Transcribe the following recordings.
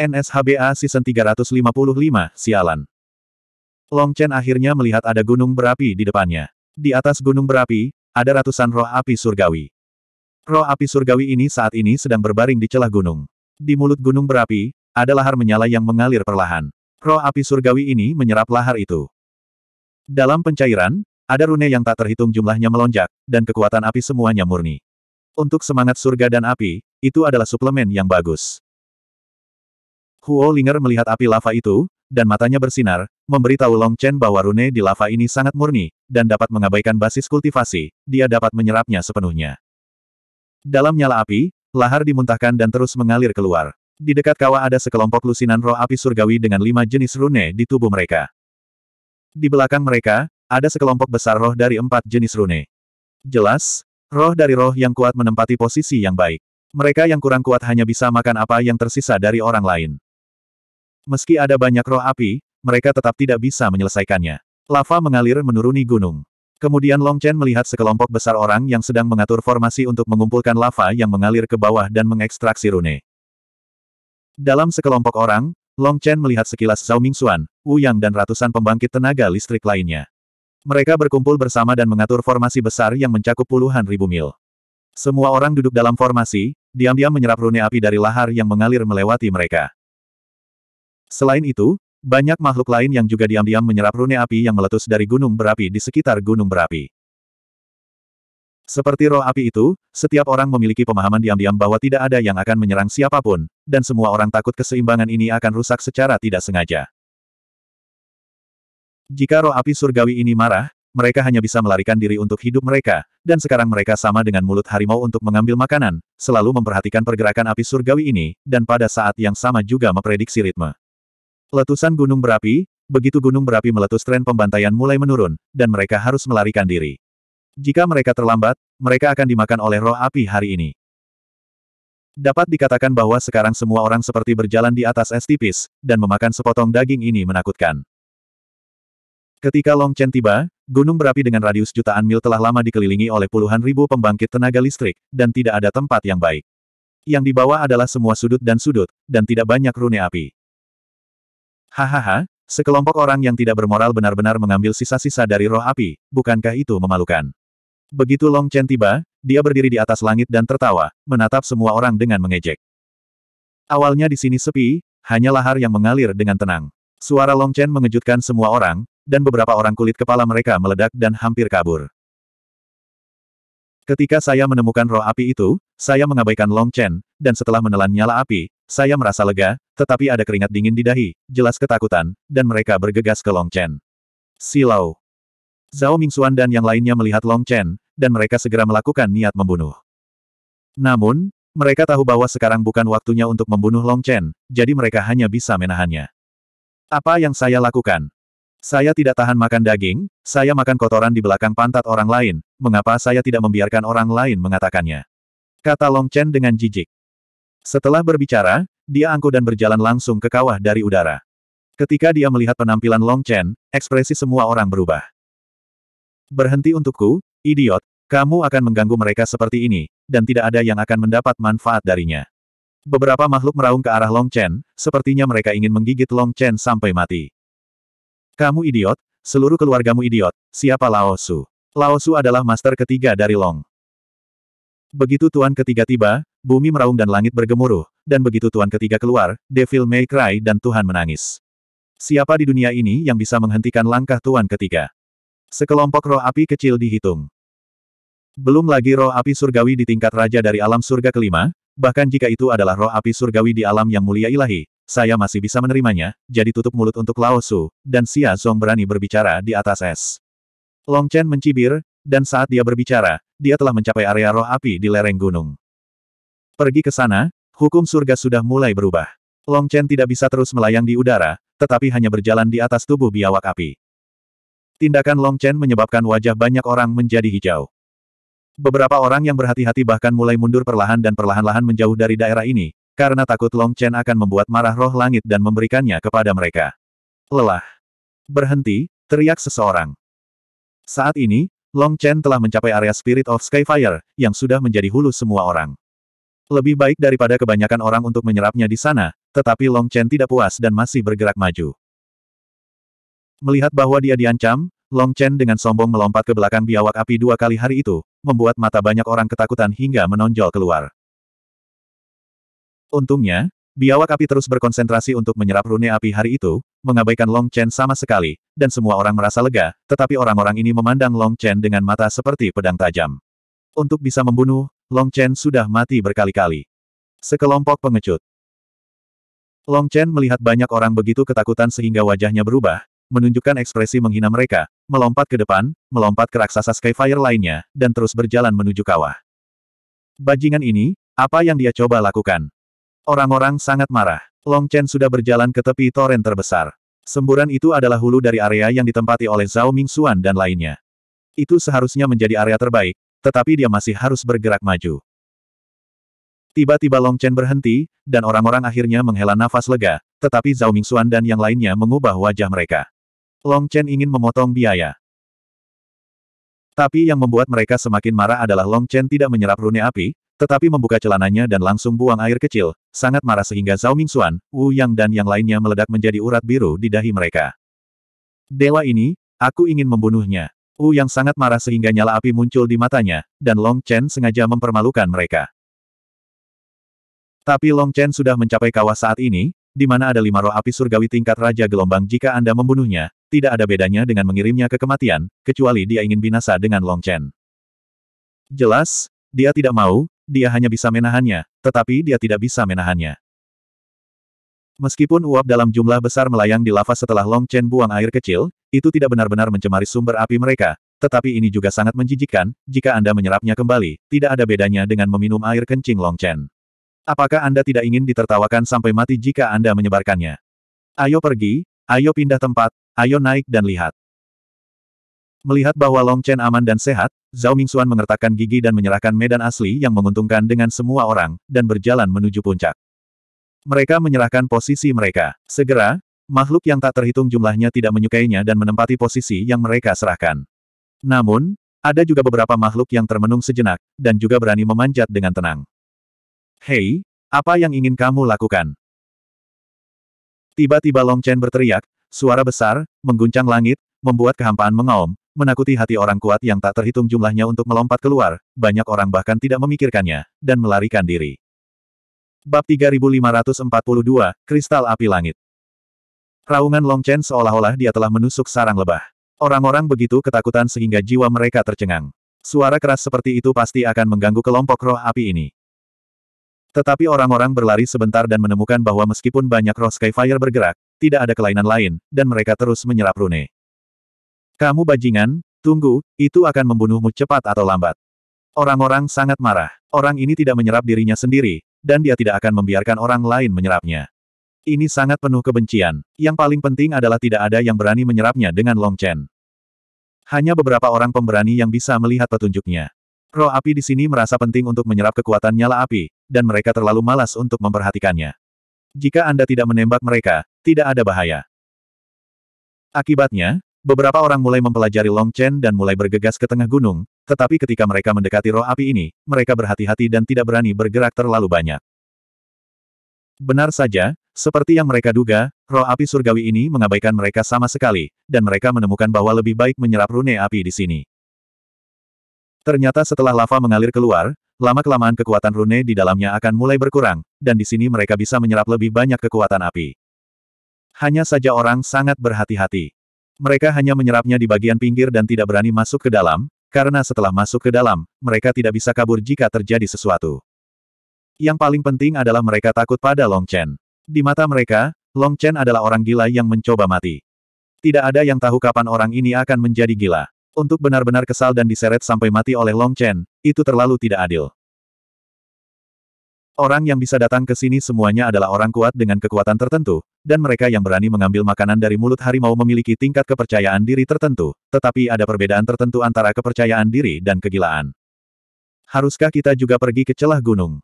NSHBA Season 355, Sialan. Long Chen akhirnya melihat ada gunung berapi di depannya. Di atas gunung berapi, ada ratusan roh api surgawi. Roh api surgawi ini saat ini sedang berbaring di celah gunung. Di mulut gunung berapi, ada lahar menyala yang mengalir perlahan. Roh api surgawi ini menyerap lahar itu. Dalam pencairan, ada rune yang tak terhitung jumlahnya melonjak, dan kekuatan api semuanya murni. Untuk semangat surga dan api, itu adalah suplemen yang bagus. Huo Linger melihat api lava itu, dan matanya bersinar, memberitahu Long Chen bahwa rune di lava ini sangat murni, dan dapat mengabaikan basis kultivasi, dia dapat menyerapnya sepenuhnya. Dalam nyala api, lahar dimuntahkan dan terus mengalir keluar. Di dekat kawah ada sekelompok lusinan roh api surgawi dengan lima jenis rune di tubuh mereka. Di belakang mereka, ada sekelompok besar roh dari empat jenis rune. Jelas, roh dari roh yang kuat menempati posisi yang baik. Mereka yang kurang kuat hanya bisa makan apa yang tersisa dari orang lain. Meski ada banyak roh api, mereka tetap tidak bisa menyelesaikannya. Lava mengalir menuruni gunung. Kemudian Long Chen melihat sekelompok besar orang yang sedang mengatur formasi untuk mengumpulkan lava yang mengalir ke bawah dan mengekstraksi rune. Dalam sekelompok orang, Long Chen melihat sekilas Zhao Mingxuan, Wu Yang dan ratusan pembangkit tenaga listrik lainnya. Mereka berkumpul bersama dan mengatur formasi besar yang mencakup puluhan ribu mil. Semua orang duduk dalam formasi, diam-diam menyerap rune api dari lahar yang mengalir melewati mereka. Selain itu, banyak makhluk lain yang juga diam-diam menyerap rune api yang meletus dari gunung berapi di sekitar gunung berapi. Seperti roh api itu, setiap orang memiliki pemahaman diam-diam bahwa tidak ada yang akan menyerang siapapun, dan semua orang takut keseimbangan ini akan rusak secara tidak sengaja. Jika roh api surgawi ini marah, mereka hanya bisa melarikan diri untuk hidup mereka, dan sekarang mereka sama dengan mulut harimau untuk mengambil makanan, selalu memperhatikan pergerakan api surgawi ini, dan pada saat yang sama juga memprediksi ritme. Letusan gunung berapi, begitu gunung berapi meletus tren pembantaian mulai menurun, dan mereka harus melarikan diri. Jika mereka terlambat, mereka akan dimakan oleh roh api hari ini. Dapat dikatakan bahwa sekarang semua orang seperti berjalan di atas es tipis, dan memakan sepotong daging ini menakutkan. Ketika Long Chen tiba, gunung berapi dengan radius jutaan mil telah lama dikelilingi oleh puluhan ribu pembangkit tenaga listrik, dan tidak ada tempat yang baik. Yang dibawa adalah semua sudut dan sudut, dan tidak banyak rune api. Hahaha, sekelompok orang yang tidak bermoral benar-benar mengambil sisa-sisa dari roh api, bukankah itu memalukan? Begitu Long Chen tiba, dia berdiri di atas langit dan tertawa, menatap semua orang dengan mengejek. Awalnya di sini sepi, hanya lahar yang mengalir dengan tenang. Suara Long Chen mengejutkan semua orang, dan beberapa orang kulit kepala mereka meledak dan hampir kabur. Ketika saya menemukan roh api itu, saya mengabaikan Long Chen, dan setelah menelan nyala api, saya merasa lega, tetapi ada keringat dingin di dahi, jelas ketakutan, dan mereka bergegas ke Long Chen. Silau. Zhao Mingxuan dan yang lainnya melihat Long Chen, dan mereka segera melakukan niat membunuh. Namun, mereka tahu bahwa sekarang bukan waktunya untuk membunuh Long Chen, jadi mereka hanya bisa menahannya. Apa yang saya lakukan? Saya tidak tahan makan daging, saya makan kotoran di belakang pantat orang lain, mengapa saya tidak membiarkan orang lain mengatakannya? Kata Long Chen dengan jijik. Setelah berbicara, dia angkuh dan berjalan langsung ke kawah dari udara. Ketika dia melihat penampilan Long Chen, ekspresi semua orang berubah. Berhenti untukku, idiot, kamu akan mengganggu mereka seperti ini, dan tidak ada yang akan mendapat manfaat darinya. Beberapa makhluk meraung ke arah Long Chen, sepertinya mereka ingin menggigit Long Chen sampai mati. Kamu idiot, seluruh keluargamu idiot, siapa Lao Su? Lao Su adalah master ketiga dari Long. Begitu tuan ketiga tiba, Bumi meraung dan langit bergemuruh, dan begitu Tuan ketiga keluar, Devil May Cry dan Tuhan menangis. Siapa di dunia ini yang bisa menghentikan langkah Tuan ketiga? Sekelompok roh api kecil dihitung. Belum lagi roh api surgawi di tingkat raja dari alam surga kelima, bahkan jika itu adalah roh api surgawi di alam yang mulia ilahi, saya masih bisa menerimanya, jadi tutup mulut untuk Lao Su, dan Xia Song berani berbicara di atas es. Long Chen mencibir, dan saat dia berbicara, dia telah mencapai area roh api di lereng gunung. Pergi ke sana, hukum surga sudah mulai berubah. Long Chen tidak bisa terus melayang di udara, tetapi hanya berjalan di atas tubuh biawak api. Tindakan Long Chen menyebabkan wajah banyak orang menjadi hijau. Beberapa orang yang berhati-hati bahkan mulai mundur perlahan dan perlahan-lahan menjauh dari daerah ini, karena takut Long Chen akan membuat marah roh langit dan memberikannya kepada mereka. Lelah. Berhenti, teriak seseorang. Saat ini, Long Chen telah mencapai area Spirit of Skyfire, yang sudah menjadi hulu semua orang. Lebih baik daripada kebanyakan orang untuk menyerapnya di sana, tetapi Long Chen tidak puas dan masih bergerak maju. Melihat bahwa dia diancam, Long Chen dengan sombong melompat ke belakang biawak api dua kali hari itu, membuat mata banyak orang ketakutan hingga menonjol keluar. Untungnya, biawak api terus berkonsentrasi untuk menyerap rune api hari itu, mengabaikan Long Chen sama sekali, dan semua orang merasa lega, tetapi orang-orang ini memandang Long Chen dengan mata seperti pedang tajam. Untuk bisa membunuh, Long Chen sudah mati berkali-kali. Sekelompok pengecut. Long Chen melihat banyak orang begitu ketakutan sehingga wajahnya berubah, menunjukkan ekspresi menghina mereka, melompat ke depan, melompat ke raksasa Skyfire lainnya, dan terus berjalan menuju kawah. Bajingan ini, apa yang dia coba lakukan? Orang-orang sangat marah. Long Chen sudah berjalan ke tepi torrent terbesar. Semburan itu adalah hulu dari area yang ditempati oleh Zhao Mingxuan dan lainnya. Itu seharusnya menjadi area terbaik, tetapi dia masih harus bergerak maju. Tiba-tiba Long Chen berhenti, dan orang-orang akhirnya menghela nafas lega, tetapi Zhao Mingxuan dan yang lainnya mengubah wajah mereka. Long Chen ingin memotong biaya. Tapi yang membuat mereka semakin marah adalah Long Chen tidak menyerap rune api, tetapi membuka celananya dan langsung buang air kecil, sangat marah sehingga Zhao Mingxuan, Wu Yang dan yang lainnya meledak menjadi urat biru di dahi mereka. Dewa ini, aku ingin membunuhnya. U yang sangat marah sehingga nyala api muncul di matanya, dan Long Chen sengaja mempermalukan mereka. Tapi Long Chen sudah mencapai kawah saat ini, di mana ada lima roh api surgawi tingkat Raja Gelombang jika Anda membunuhnya, tidak ada bedanya dengan mengirimnya ke kematian, kecuali dia ingin binasa dengan Long Chen. Jelas, dia tidak mau, dia hanya bisa menahannya, tetapi dia tidak bisa menahannya. Meskipun uap dalam jumlah besar melayang di lava setelah Long Chen buang air kecil, itu tidak benar-benar mencemari sumber api mereka, tetapi ini juga sangat menjijikkan, jika Anda menyerapnya kembali, tidak ada bedanya dengan meminum air kencing Long Chen. Apakah Anda tidak ingin ditertawakan sampai mati jika Anda menyebarkannya? Ayo pergi, ayo pindah tempat, ayo naik dan lihat. Melihat bahwa Long Chen aman dan sehat, Zhao Mingxuan mengertakkan gigi dan menyerahkan medan asli yang menguntungkan dengan semua orang, dan berjalan menuju puncak. Mereka menyerahkan posisi mereka. Segera, Makhluk yang tak terhitung jumlahnya tidak menyukainya dan menempati posisi yang mereka serahkan. Namun, ada juga beberapa makhluk yang termenung sejenak, dan juga berani memanjat dengan tenang. Hei, apa yang ingin kamu lakukan? Tiba-tiba Long Chen berteriak, suara besar, mengguncang langit, membuat kehampaan mengaum, menakuti hati orang kuat yang tak terhitung jumlahnya untuk melompat keluar, banyak orang bahkan tidak memikirkannya, dan melarikan diri. Bab 3542, Kristal Api Langit Raungan Long Chen seolah-olah dia telah menusuk sarang lebah. Orang-orang begitu ketakutan sehingga jiwa mereka tercengang. Suara keras seperti itu pasti akan mengganggu kelompok roh api ini. Tetapi orang-orang berlari sebentar dan menemukan bahwa meskipun banyak roh Skyfire bergerak, tidak ada kelainan lain, dan mereka terus menyerap rune. Kamu bajingan, tunggu, itu akan membunuhmu cepat atau lambat. Orang-orang sangat marah. Orang ini tidak menyerap dirinya sendiri, dan dia tidak akan membiarkan orang lain menyerapnya. Ini sangat penuh kebencian. Yang paling penting adalah tidak ada yang berani menyerapnya dengan Long Chen. Hanya beberapa orang pemberani yang bisa melihat petunjuknya. Roh api di sini merasa penting untuk menyerap kekuatan nyala api, dan mereka terlalu malas untuk memperhatikannya. Jika Anda tidak menembak mereka, tidak ada bahaya. Akibatnya, beberapa orang mulai mempelajari Long Chen dan mulai bergegas ke tengah gunung, tetapi ketika mereka mendekati roh api ini, mereka berhati-hati dan tidak berani bergerak terlalu banyak. Benar saja, seperti yang mereka duga, roh api surgawi ini mengabaikan mereka sama sekali, dan mereka menemukan bahwa lebih baik menyerap rune api di sini. Ternyata setelah lava mengalir keluar, lama-kelamaan kekuatan rune di dalamnya akan mulai berkurang, dan di sini mereka bisa menyerap lebih banyak kekuatan api. Hanya saja orang sangat berhati-hati. Mereka hanya menyerapnya di bagian pinggir dan tidak berani masuk ke dalam, karena setelah masuk ke dalam, mereka tidak bisa kabur jika terjadi sesuatu. Yang paling penting adalah mereka takut pada Long Chen. Di mata mereka, Long Chen adalah orang gila yang mencoba mati. Tidak ada yang tahu kapan orang ini akan menjadi gila. Untuk benar-benar kesal dan diseret sampai mati oleh Long Chen, itu terlalu tidak adil. Orang yang bisa datang ke sini semuanya adalah orang kuat dengan kekuatan tertentu, dan mereka yang berani mengambil makanan dari mulut harimau memiliki tingkat kepercayaan diri tertentu, tetapi ada perbedaan tertentu antara kepercayaan diri dan kegilaan. Haruskah kita juga pergi ke celah gunung?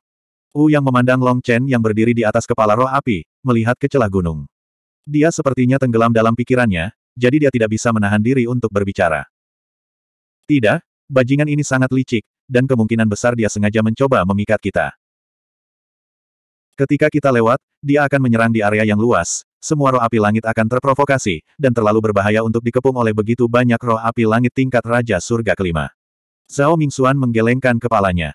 U yang memandang Long Chen yang berdiri di atas kepala roh api, melihat ke celah gunung. Dia sepertinya tenggelam dalam pikirannya, jadi dia tidak bisa menahan diri untuk berbicara. Tidak, bajingan ini sangat licik, dan kemungkinan besar dia sengaja mencoba memikat kita. Ketika kita lewat, dia akan menyerang di area yang luas, semua roh api langit akan terprovokasi, dan terlalu berbahaya untuk dikepung oleh begitu banyak roh api langit tingkat Raja Surga Kelima. Zhao Mingxuan menggelengkan kepalanya.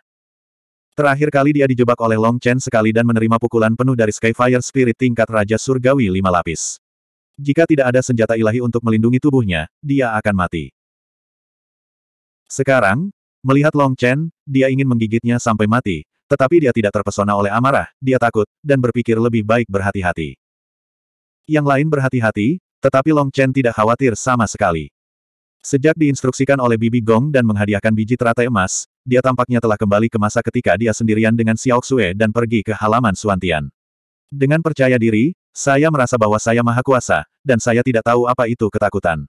Terakhir kali dia dijebak oleh Long Chen sekali dan menerima pukulan penuh dari Skyfire Spirit tingkat Raja Surgawi lima lapis. Jika tidak ada senjata ilahi untuk melindungi tubuhnya, dia akan mati. Sekarang, melihat Long Chen, dia ingin menggigitnya sampai mati, tetapi dia tidak terpesona oleh amarah, dia takut, dan berpikir lebih baik berhati-hati. Yang lain berhati-hati, tetapi Long Chen tidak khawatir sama sekali. Sejak diinstruksikan oleh Bibi Gong dan menghadiahkan biji teratai emas, dia tampaknya telah kembali ke masa ketika dia sendirian dengan Xiao Xue dan pergi ke halaman Suantian. Dengan percaya diri, saya merasa bahwa saya maha kuasa, dan saya tidak tahu apa itu ketakutan.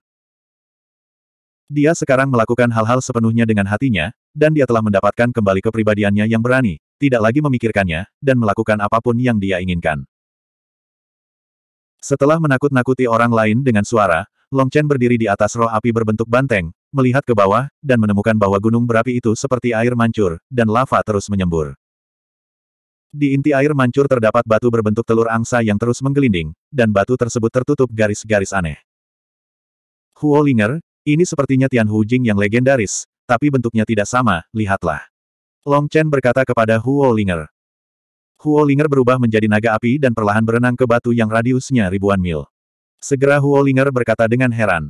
Dia sekarang melakukan hal-hal sepenuhnya dengan hatinya, dan dia telah mendapatkan kembali kepribadiannya yang berani, tidak lagi memikirkannya, dan melakukan apapun yang dia inginkan. Setelah menakut-nakuti orang lain dengan suara, Long Chen berdiri di atas roh api berbentuk banteng, melihat ke bawah, dan menemukan bahwa gunung berapi itu seperti air mancur, dan lava terus menyembur. Di inti air mancur terdapat batu berbentuk telur angsa yang terus menggelinding, dan batu tersebut tertutup garis-garis aneh. Huo Linger, ini sepertinya Tian Hu Jing yang legendaris, tapi bentuknya tidak sama, lihatlah. Long Chen berkata kepada Huo Linger. Huo Linger berubah menjadi naga api dan perlahan berenang ke batu yang radiusnya ribuan mil. Segera Huo Linger berkata dengan heran.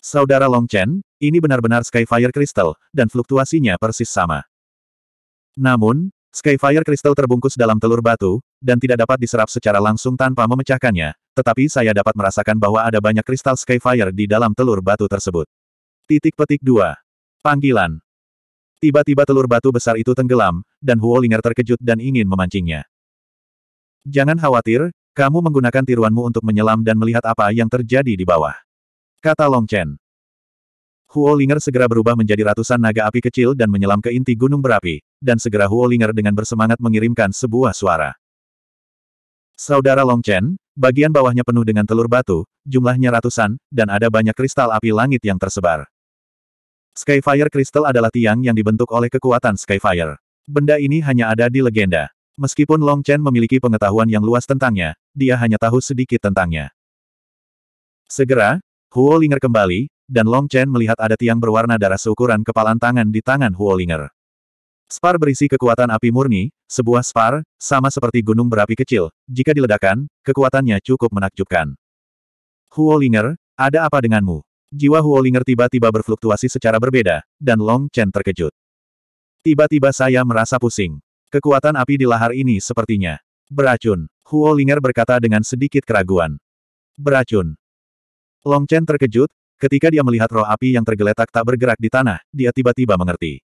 Saudara Long Chen, ini benar-benar Skyfire Crystal, dan fluktuasinya persis sama. Namun, Skyfire Crystal terbungkus dalam telur batu, dan tidak dapat diserap secara langsung tanpa memecahkannya, tetapi saya dapat merasakan bahwa ada banyak kristal Skyfire di dalam telur batu tersebut. Titik petik 2. Panggilan. Tiba-tiba telur batu besar itu tenggelam, dan Huolinger terkejut dan ingin memancingnya. Jangan khawatir, kamu menggunakan tiruanmu untuk menyelam dan melihat apa yang terjadi di bawah. Kata Long Chen. Huo Ling'er segera berubah menjadi ratusan naga api kecil dan menyelam ke inti gunung berapi, dan segera Huo Ling'er dengan bersemangat mengirimkan sebuah suara. Saudara Long Chen, bagian bawahnya penuh dengan telur batu, jumlahnya ratusan, dan ada banyak kristal api langit yang tersebar. Skyfire Crystal adalah tiang yang dibentuk oleh kekuatan Skyfire. Benda ini hanya ada di legenda. Meskipun Long Chen memiliki pengetahuan yang luas tentangnya, dia hanya tahu sedikit tentangnya. Segera, Huolinger kembali, dan Long Chen melihat ada tiang berwarna darah seukuran kepalan tangan di tangan Huolinger. Spar berisi kekuatan api murni, sebuah spar, sama seperti gunung berapi kecil, jika diledakkan, kekuatannya cukup menakjubkan. Huolinger, ada apa denganmu? Jiwa Huolinger tiba-tiba berfluktuasi secara berbeda, dan Long Chen terkejut. Tiba-tiba saya merasa pusing. Kekuatan api di lahar ini sepertinya beracun. Huolinger berkata dengan sedikit keraguan. Beracun. Long Chen terkejut, ketika dia melihat roh api yang tergeletak tak bergerak di tanah, dia tiba-tiba mengerti.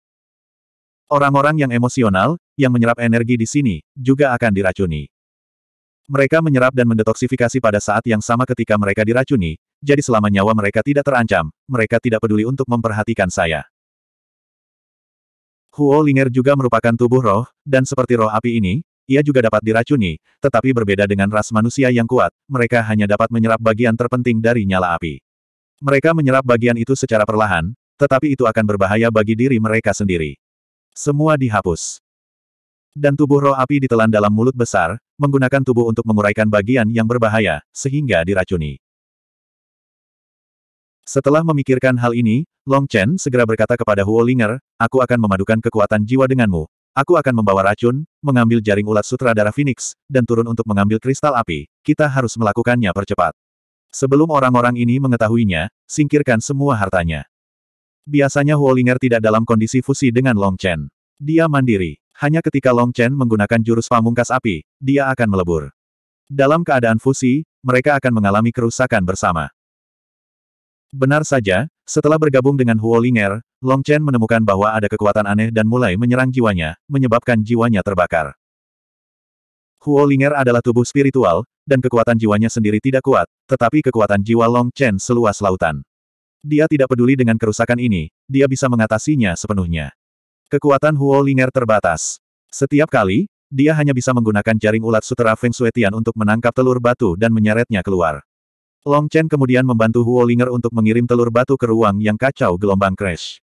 Orang-orang yang emosional, yang menyerap energi di sini, juga akan diracuni. Mereka menyerap dan mendetoksifikasi pada saat yang sama ketika mereka diracuni, jadi selama nyawa mereka tidak terancam, mereka tidak peduli untuk memperhatikan saya. Huo Linger juga merupakan tubuh roh, dan seperti roh api ini, ia juga dapat diracuni, tetapi berbeda dengan ras manusia yang kuat, mereka hanya dapat menyerap bagian terpenting dari nyala api. Mereka menyerap bagian itu secara perlahan, tetapi itu akan berbahaya bagi diri mereka sendiri. Semua dihapus. Dan tubuh roh api ditelan dalam mulut besar, menggunakan tubuh untuk menguraikan bagian yang berbahaya, sehingga diracuni. Setelah memikirkan hal ini, Long Chen segera berkata kepada Huo Linger, aku akan memadukan kekuatan jiwa denganmu, Aku akan membawa racun, mengambil jaring ulat sutra darah Phoenix, dan turun untuk mengambil kristal api, kita harus melakukannya percepat. Sebelum orang-orang ini mengetahuinya, singkirkan semua hartanya. Biasanya Huolinger tidak dalam kondisi fusi dengan Long Chen. Dia mandiri. Hanya ketika Long Chen menggunakan jurus pamungkas api, dia akan melebur. Dalam keadaan fusi, mereka akan mengalami kerusakan bersama. Benar saja, setelah bergabung dengan Huo Linger, Long Chen menemukan bahwa ada kekuatan aneh dan mulai menyerang jiwanya, menyebabkan jiwanya terbakar. Huo Linger adalah tubuh spiritual, dan kekuatan jiwanya sendiri tidak kuat, tetapi kekuatan jiwa Long Chen seluas lautan. Dia tidak peduli dengan kerusakan ini, dia bisa mengatasinya sepenuhnya. Kekuatan Huo Linger terbatas. Setiap kali, dia hanya bisa menggunakan jaring ulat sutera Feng Shui Tian untuk menangkap telur batu dan menyeretnya keluar. Long Chen kemudian membantu Huo Ling'er untuk mengirim telur batu ke ruang yang kacau gelombang crash.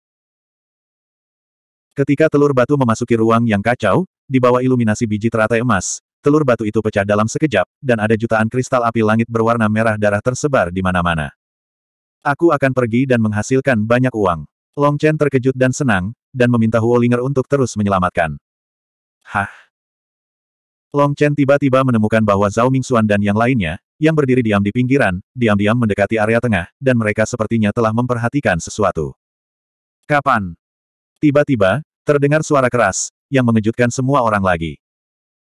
Ketika telur batu memasuki ruang yang kacau, di bawah iluminasi biji teratai emas, telur batu itu pecah dalam sekejap, dan ada jutaan kristal api langit berwarna merah darah tersebar di mana-mana. Aku akan pergi dan menghasilkan banyak uang. Long Chen terkejut dan senang, dan meminta Huo Ling'er untuk terus menyelamatkan. Hah? Long Chen tiba-tiba menemukan bahwa Zhao Mingxuan dan yang lainnya, yang berdiri diam di pinggiran, diam-diam mendekati area tengah, dan mereka sepertinya telah memperhatikan sesuatu. Kapan? Tiba-tiba, terdengar suara keras, yang mengejutkan semua orang lagi.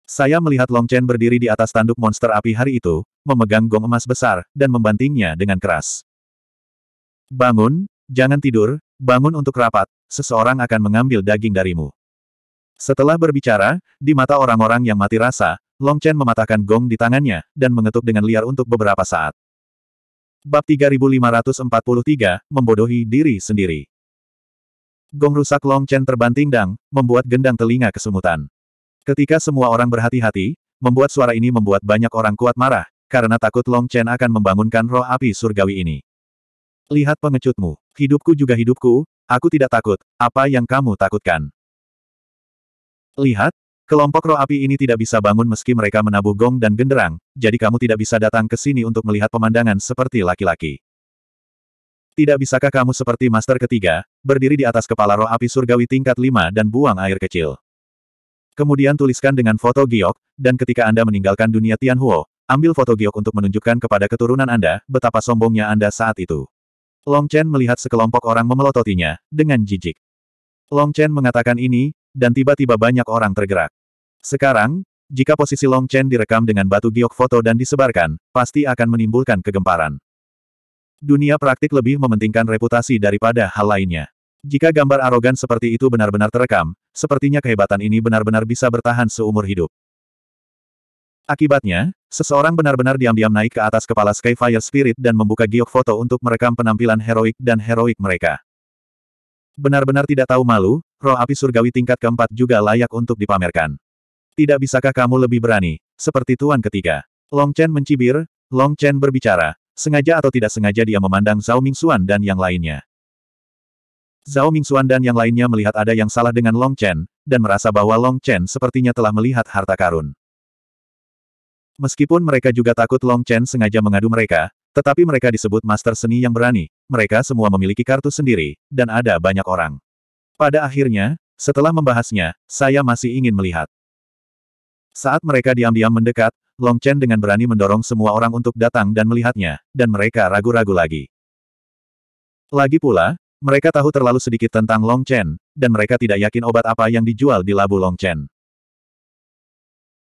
Saya melihat Long Chen berdiri di atas tanduk monster api hari itu, memegang gong emas besar, dan membantingnya dengan keras. Bangun, jangan tidur, bangun untuk rapat, seseorang akan mengambil daging darimu. Setelah berbicara, di mata orang-orang yang mati rasa, Long Chen mematahkan gong di tangannya, dan mengetuk dengan liar untuk beberapa saat. Bab 3543, Membodohi Diri Sendiri Gong rusak Long Chen terbanting dang, membuat gendang telinga kesemutan. Ketika semua orang berhati-hati, membuat suara ini membuat banyak orang kuat marah, karena takut Long Chen akan membangunkan roh api surgawi ini. Lihat pengecutmu, hidupku juga hidupku, aku tidak takut, apa yang kamu takutkan? Lihat, Kelompok roh api ini tidak bisa bangun meski mereka menabuh gong dan genderang, jadi kamu tidak bisa datang ke sini untuk melihat pemandangan seperti laki-laki. Tidak bisakah kamu seperti master ketiga, berdiri di atas kepala roh api surgawi tingkat 5 dan buang air kecil. Kemudian tuliskan dengan foto giok, dan ketika Anda meninggalkan dunia Tianhuo, ambil foto giok untuk menunjukkan kepada keturunan Anda betapa sombongnya Anda saat itu. Long Chen melihat sekelompok orang memelototinya, dengan jijik. Long Chen mengatakan ini, dan tiba-tiba banyak orang tergerak. Sekarang, jika posisi Long Chen direkam dengan batu giok foto dan disebarkan, pasti akan menimbulkan kegemparan. Dunia praktik lebih mementingkan reputasi daripada hal lainnya. Jika gambar arogan seperti itu benar-benar terekam, sepertinya kehebatan ini benar-benar bisa bertahan seumur hidup. Akibatnya, seseorang benar-benar diam-diam naik ke atas kepala Skyfire Spirit dan membuka giok foto untuk merekam penampilan heroik dan heroik mereka. Benar-benar tidak tahu malu, roh api surgawi tingkat keempat juga layak untuk dipamerkan. Tidak bisakah kamu lebih berani, seperti tuan ketiga? Long Chen mencibir, Long Chen berbicara, sengaja atau tidak sengaja dia memandang Zhao Mingxuan dan yang lainnya. Zhao Mingxuan dan yang lainnya melihat ada yang salah dengan Long Chen, dan merasa bahwa Long Chen sepertinya telah melihat harta karun. Meskipun mereka juga takut Long Chen sengaja mengadu mereka, tetapi mereka disebut master seni yang berani, mereka semua memiliki kartu sendiri, dan ada banyak orang. Pada akhirnya, setelah membahasnya, saya masih ingin melihat. Saat mereka diam-diam mendekat, Long Chen dengan berani mendorong semua orang untuk datang dan melihatnya, dan mereka ragu-ragu lagi. Lagi pula, mereka tahu terlalu sedikit tentang Long Chen, dan mereka tidak yakin obat apa yang dijual di labu Long Chen.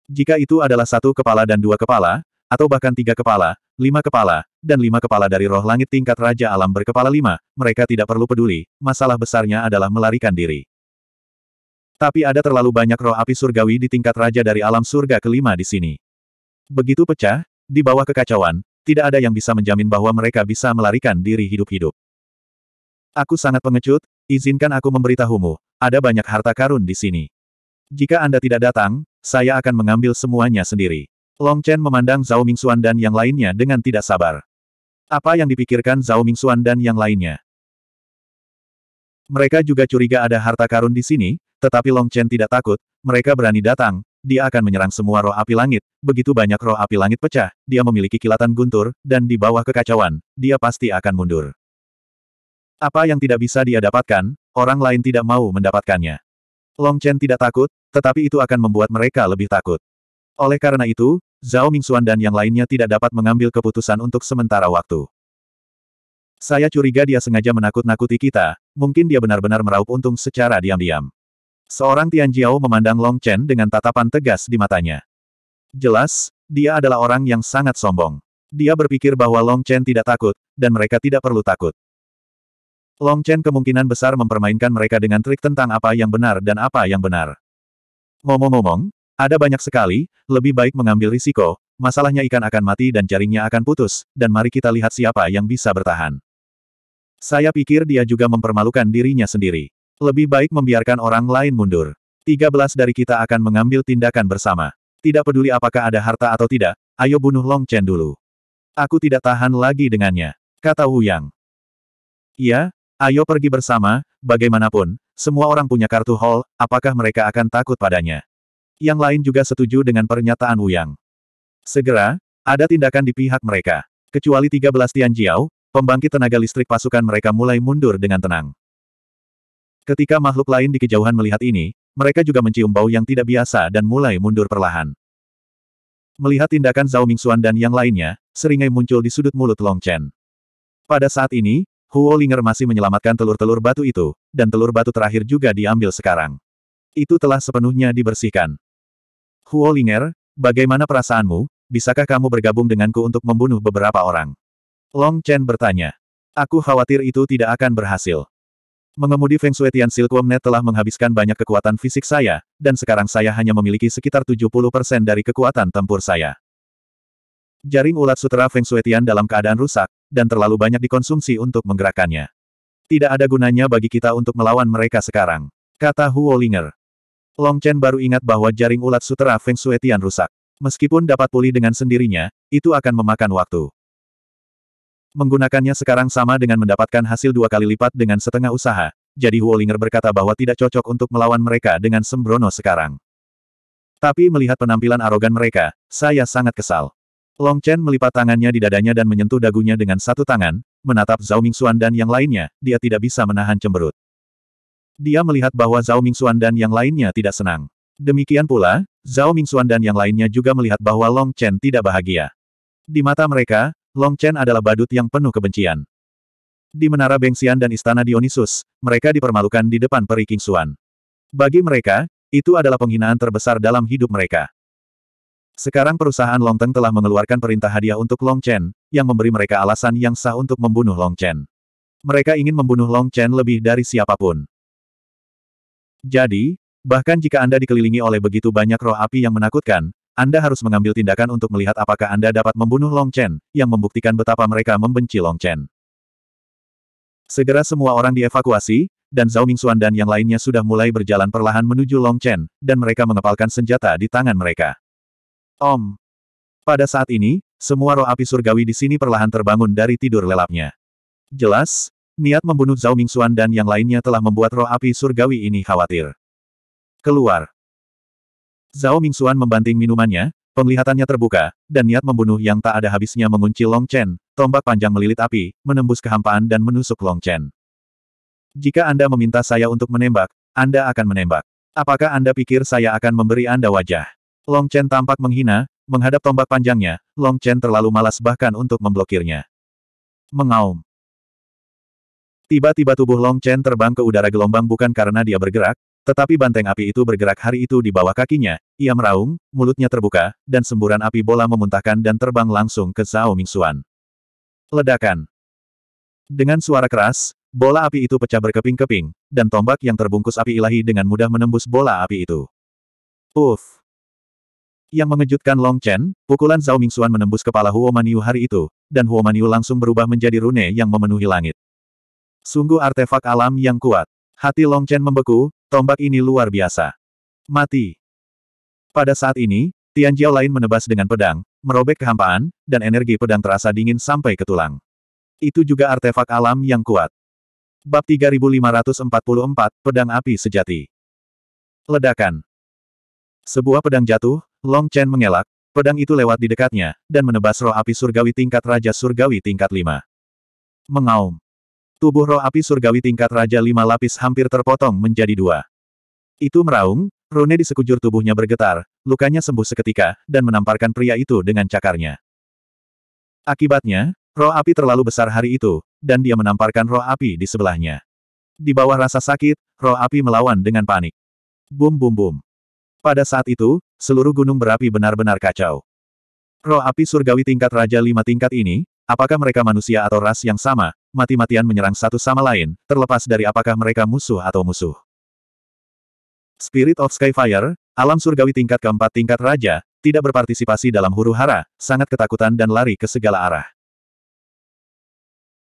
Jika itu adalah satu kepala dan dua kepala, atau bahkan tiga kepala, lima kepala, dan lima kepala dari roh langit tingkat Raja Alam berkepala lima, mereka tidak perlu peduli, masalah besarnya adalah melarikan diri. Tapi ada terlalu banyak roh api surgawi di tingkat Raja dari alam surga kelima di sini. Begitu pecah, di bawah kekacauan, tidak ada yang bisa menjamin bahwa mereka bisa melarikan diri hidup-hidup. Aku sangat pengecut, izinkan aku memberitahumu, ada banyak harta karun di sini. Jika Anda tidak datang, saya akan mengambil semuanya sendiri. Long Chen memandang Zhao Mingxuan dan yang lainnya dengan tidak sabar. Apa yang dipikirkan Zhao Mingxuan dan yang lainnya? Mereka juga curiga ada harta karun di sini, tetapi Long Chen tidak takut, mereka berani datang, dia akan menyerang semua roh api langit, begitu banyak roh api langit pecah, dia memiliki kilatan guntur, dan di bawah kekacauan, dia pasti akan mundur. Apa yang tidak bisa dia dapatkan, orang lain tidak mau mendapatkannya. Long Chen tidak takut, tetapi itu akan membuat mereka lebih takut. Oleh karena itu, Zhao Mingxuan dan yang lainnya tidak dapat mengambil keputusan untuk sementara waktu. Saya curiga dia sengaja menakut-nakuti kita, mungkin dia benar-benar meraup untung secara diam-diam. Seorang Tian Jiao memandang Long Chen dengan tatapan tegas di matanya. Jelas, dia adalah orang yang sangat sombong. Dia berpikir bahwa Long Chen tidak takut, dan mereka tidak perlu takut. Long Chen kemungkinan besar mempermainkan mereka dengan trik tentang apa yang benar dan apa yang benar. Ngomong-ngomong, ada banyak sekali, lebih baik mengambil risiko, masalahnya ikan akan mati dan jaringnya akan putus, dan mari kita lihat siapa yang bisa bertahan. Saya pikir dia juga mempermalukan dirinya sendiri. Lebih baik membiarkan orang lain mundur. 13 dari kita akan mengambil tindakan bersama. Tidak peduli apakah ada harta atau tidak, ayo bunuh Long Chen dulu. Aku tidak tahan lagi dengannya, kata Wu Yang. Iya, ayo pergi bersama, bagaimanapun, semua orang punya kartu hall, apakah mereka akan takut padanya? yang lain juga setuju dengan pernyataan Wuyang. Segera, ada tindakan di pihak mereka. Kecuali 13 Tianjiao, pembangkit tenaga listrik pasukan mereka mulai mundur dengan tenang. Ketika makhluk lain di kejauhan melihat ini, mereka juga mencium bau yang tidak biasa dan mulai mundur perlahan. Melihat tindakan Zhao Mingxuan dan yang lainnya, seringai muncul di sudut mulut Long Chen. Pada saat ini, Huo Linger masih menyelamatkan telur-telur batu itu, dan telur batu terakhir juga diambil sekarang. Itu telah sepenuhnya dibersihkan. Huolinger, bagaimana perasaanmu, bisakah kamu bergabung denganku untuk membunuh beberapa orang? Long Chen bertanya. Aku khawatir itu tidak akan berhasil. Mengemudi Feng Shui Tian Silkworm Net telah menghabiskan banyak kekuatan fisik saya, dan sekarang saya hanya memiliki sekitar 70% dari kekuatan tempur saya. Jaring ulat sutera Feng Shui Tian dalam keadaan rusak, dan terlalu banyak dikonsumsi untuk menggerakkannya. Tidak ada gunanya bagi kita untuk melawan mereka sekarang, kata Huo Linger. Long Chen baru ingat bahwa jaring ulat sutera Feng Shui Tian rusak. Meskipun dapat pulih dengan sendirinya, itu akan memakan waktu. Menggunakannya sekarang sama dengan mendapatkan hasil dua kali lipat dengan setengah usaha, jadi Huolinger berkata bahwa tidak cocok untuk melawan mereka dengan sembrono sekarang. Tapi melihat penampilan arogan mereka, saya sangat kesal. Long Chen melipat tangannya di dadanya dan menyentuh dagunya dengan satu tangan, menatap Zhao Mingxuan dan yang lainnya, dia tidak bisa menahan cemberut. Dia melihat bahwa Zhao Mingxuan dan yang lainnya tidak senang. Demikian pula, Zhao Mingxuan dan yang lainnya juga melihat bahwa Long Chen tidak bahagia. Di mata mereka, Long Chen adalah badut yang penuh kebencian. Di Menara Bengsian dan Istana Dionysus, mereka dipermalukan di depan peri Kingsuan. Bagi mereka, itu adalah penghinaan terbesar dalam hidup mereka. Sekarang perusahaan Long Teng telah mengeluarkan perintah hadiah untuk Long Chen, yang memberi mereka alasan yang sah untuk membunuh Long Chen. Mereka ingin membunuh Long Chen lebih dari siapapun. Jadi, bahkan jika Anda dikelilingi oleh begitu banyak roh api yang menakutkan, Anda harus mengambil tindakan untuk melihat apakah Anda dapat membunuh Long Chen, yang membuktikan betapa mereka membenci Long Chen. Segera semua orang dievakuasi, dan Zhao Mingxuan dan yang lainnya sudah mulai berjalan perlahan menuju Long Chen, dan mereka mengepalkan senjata di tangan mereka. Om! Pada saat ini, semua roh api surgawi di sini perlahan terbangun dari tidur lelapnya. Jelas, Niat membunuh Zhao Mingxuan dan yang lainnya telah membuat roh api surgawi ini khawatir. Keluar. Zhao Mingxuan membanting minumannya, penglihatannya terbuka, dan niat membunuh yang tak ada habisnya mengunci Long Chen, tombak panjang melilit api, menembus kehampaan dan menusuk Long Chen. Jika Anda meminta saya untuk menembak, Anda akan menembak. Apakah Anda pikir saya akan memberi Anda wajah? Long Chen tampak menghina, menghadap tombak panjangnya, Long Chen terlalu malas bahkan untuk memblokirnya. Mengaum. Tiba-tiba tubuh Long Chen terbang ke udara gelombang bukan karena dia bergerak, tetapi banteng api itu bergerak hari itu di bawah kakinya, ia meraung, mulutnya terbuka, dan semburan api bola memuntahkan dan terbang langsung ke Zhao Mingxuan. Ledakan. Dengan suara keras, bola api itu pecah berkeping-keping, dan tombak yang terbungkus api ilahi dengan mudah menembus bola api itu. Uff! Yang mengejutkan Long Chen, pukulan Zhao Mingxuan menembus kepala Huo Maniu hari itu, dan Huo Maniu langsung berubah menjadi rune yang memenuhi langit. Sungguh artefak alam yang kuat. Hati Long Chen membeku, tombak ini luar biasa. Mati. Pada saat ini, Tian Jiao lain menebas dengan pedang, merobek kehampaan, dan energi pedang terasa dingin sampai ke tulang. Itu juga artefak alam yang kuat. Bab 3544, Pedang Api Sejati. Ledakan. Sebuah pedang jatuh, Long Chen mengelak, pedang itu lewat di dekatnya, dan menebas roh api surgawi tingkat Raja Surgawi tingkat 5. Mengaum. Tubuh roh api surgawi tingkat Raja Lima Lapis hampir terpotong menjadi dua. Itu meraung, rune di sekujur tubuhnya bergetar, lukanya sembuh seketika, dan menamparkan pria itu dengan cakarnya. Akibatnya, roh api terlalu besar hari itu, dan dia menamparkan roh api di sebelahnya. Di bawah rasa sakit, roh api melawan dengan panik. Bum bum bum. Pada saat itu, seluruh gunung berapi benar-benar kacau. Roh api surgawi tingkat Raja Lima tingkat ini, apakah mereka manusia atau ras yang sama, mati-matian menyerang satu sama lain, terlepas dari apakah mereka musuh atau musuh. Spirit of Skyfire, alam surgawi tingkat keempat tingkat raja, tidak berpartisipasi dalam huru-hara, sangat ketakutan dan lari ke segala arah.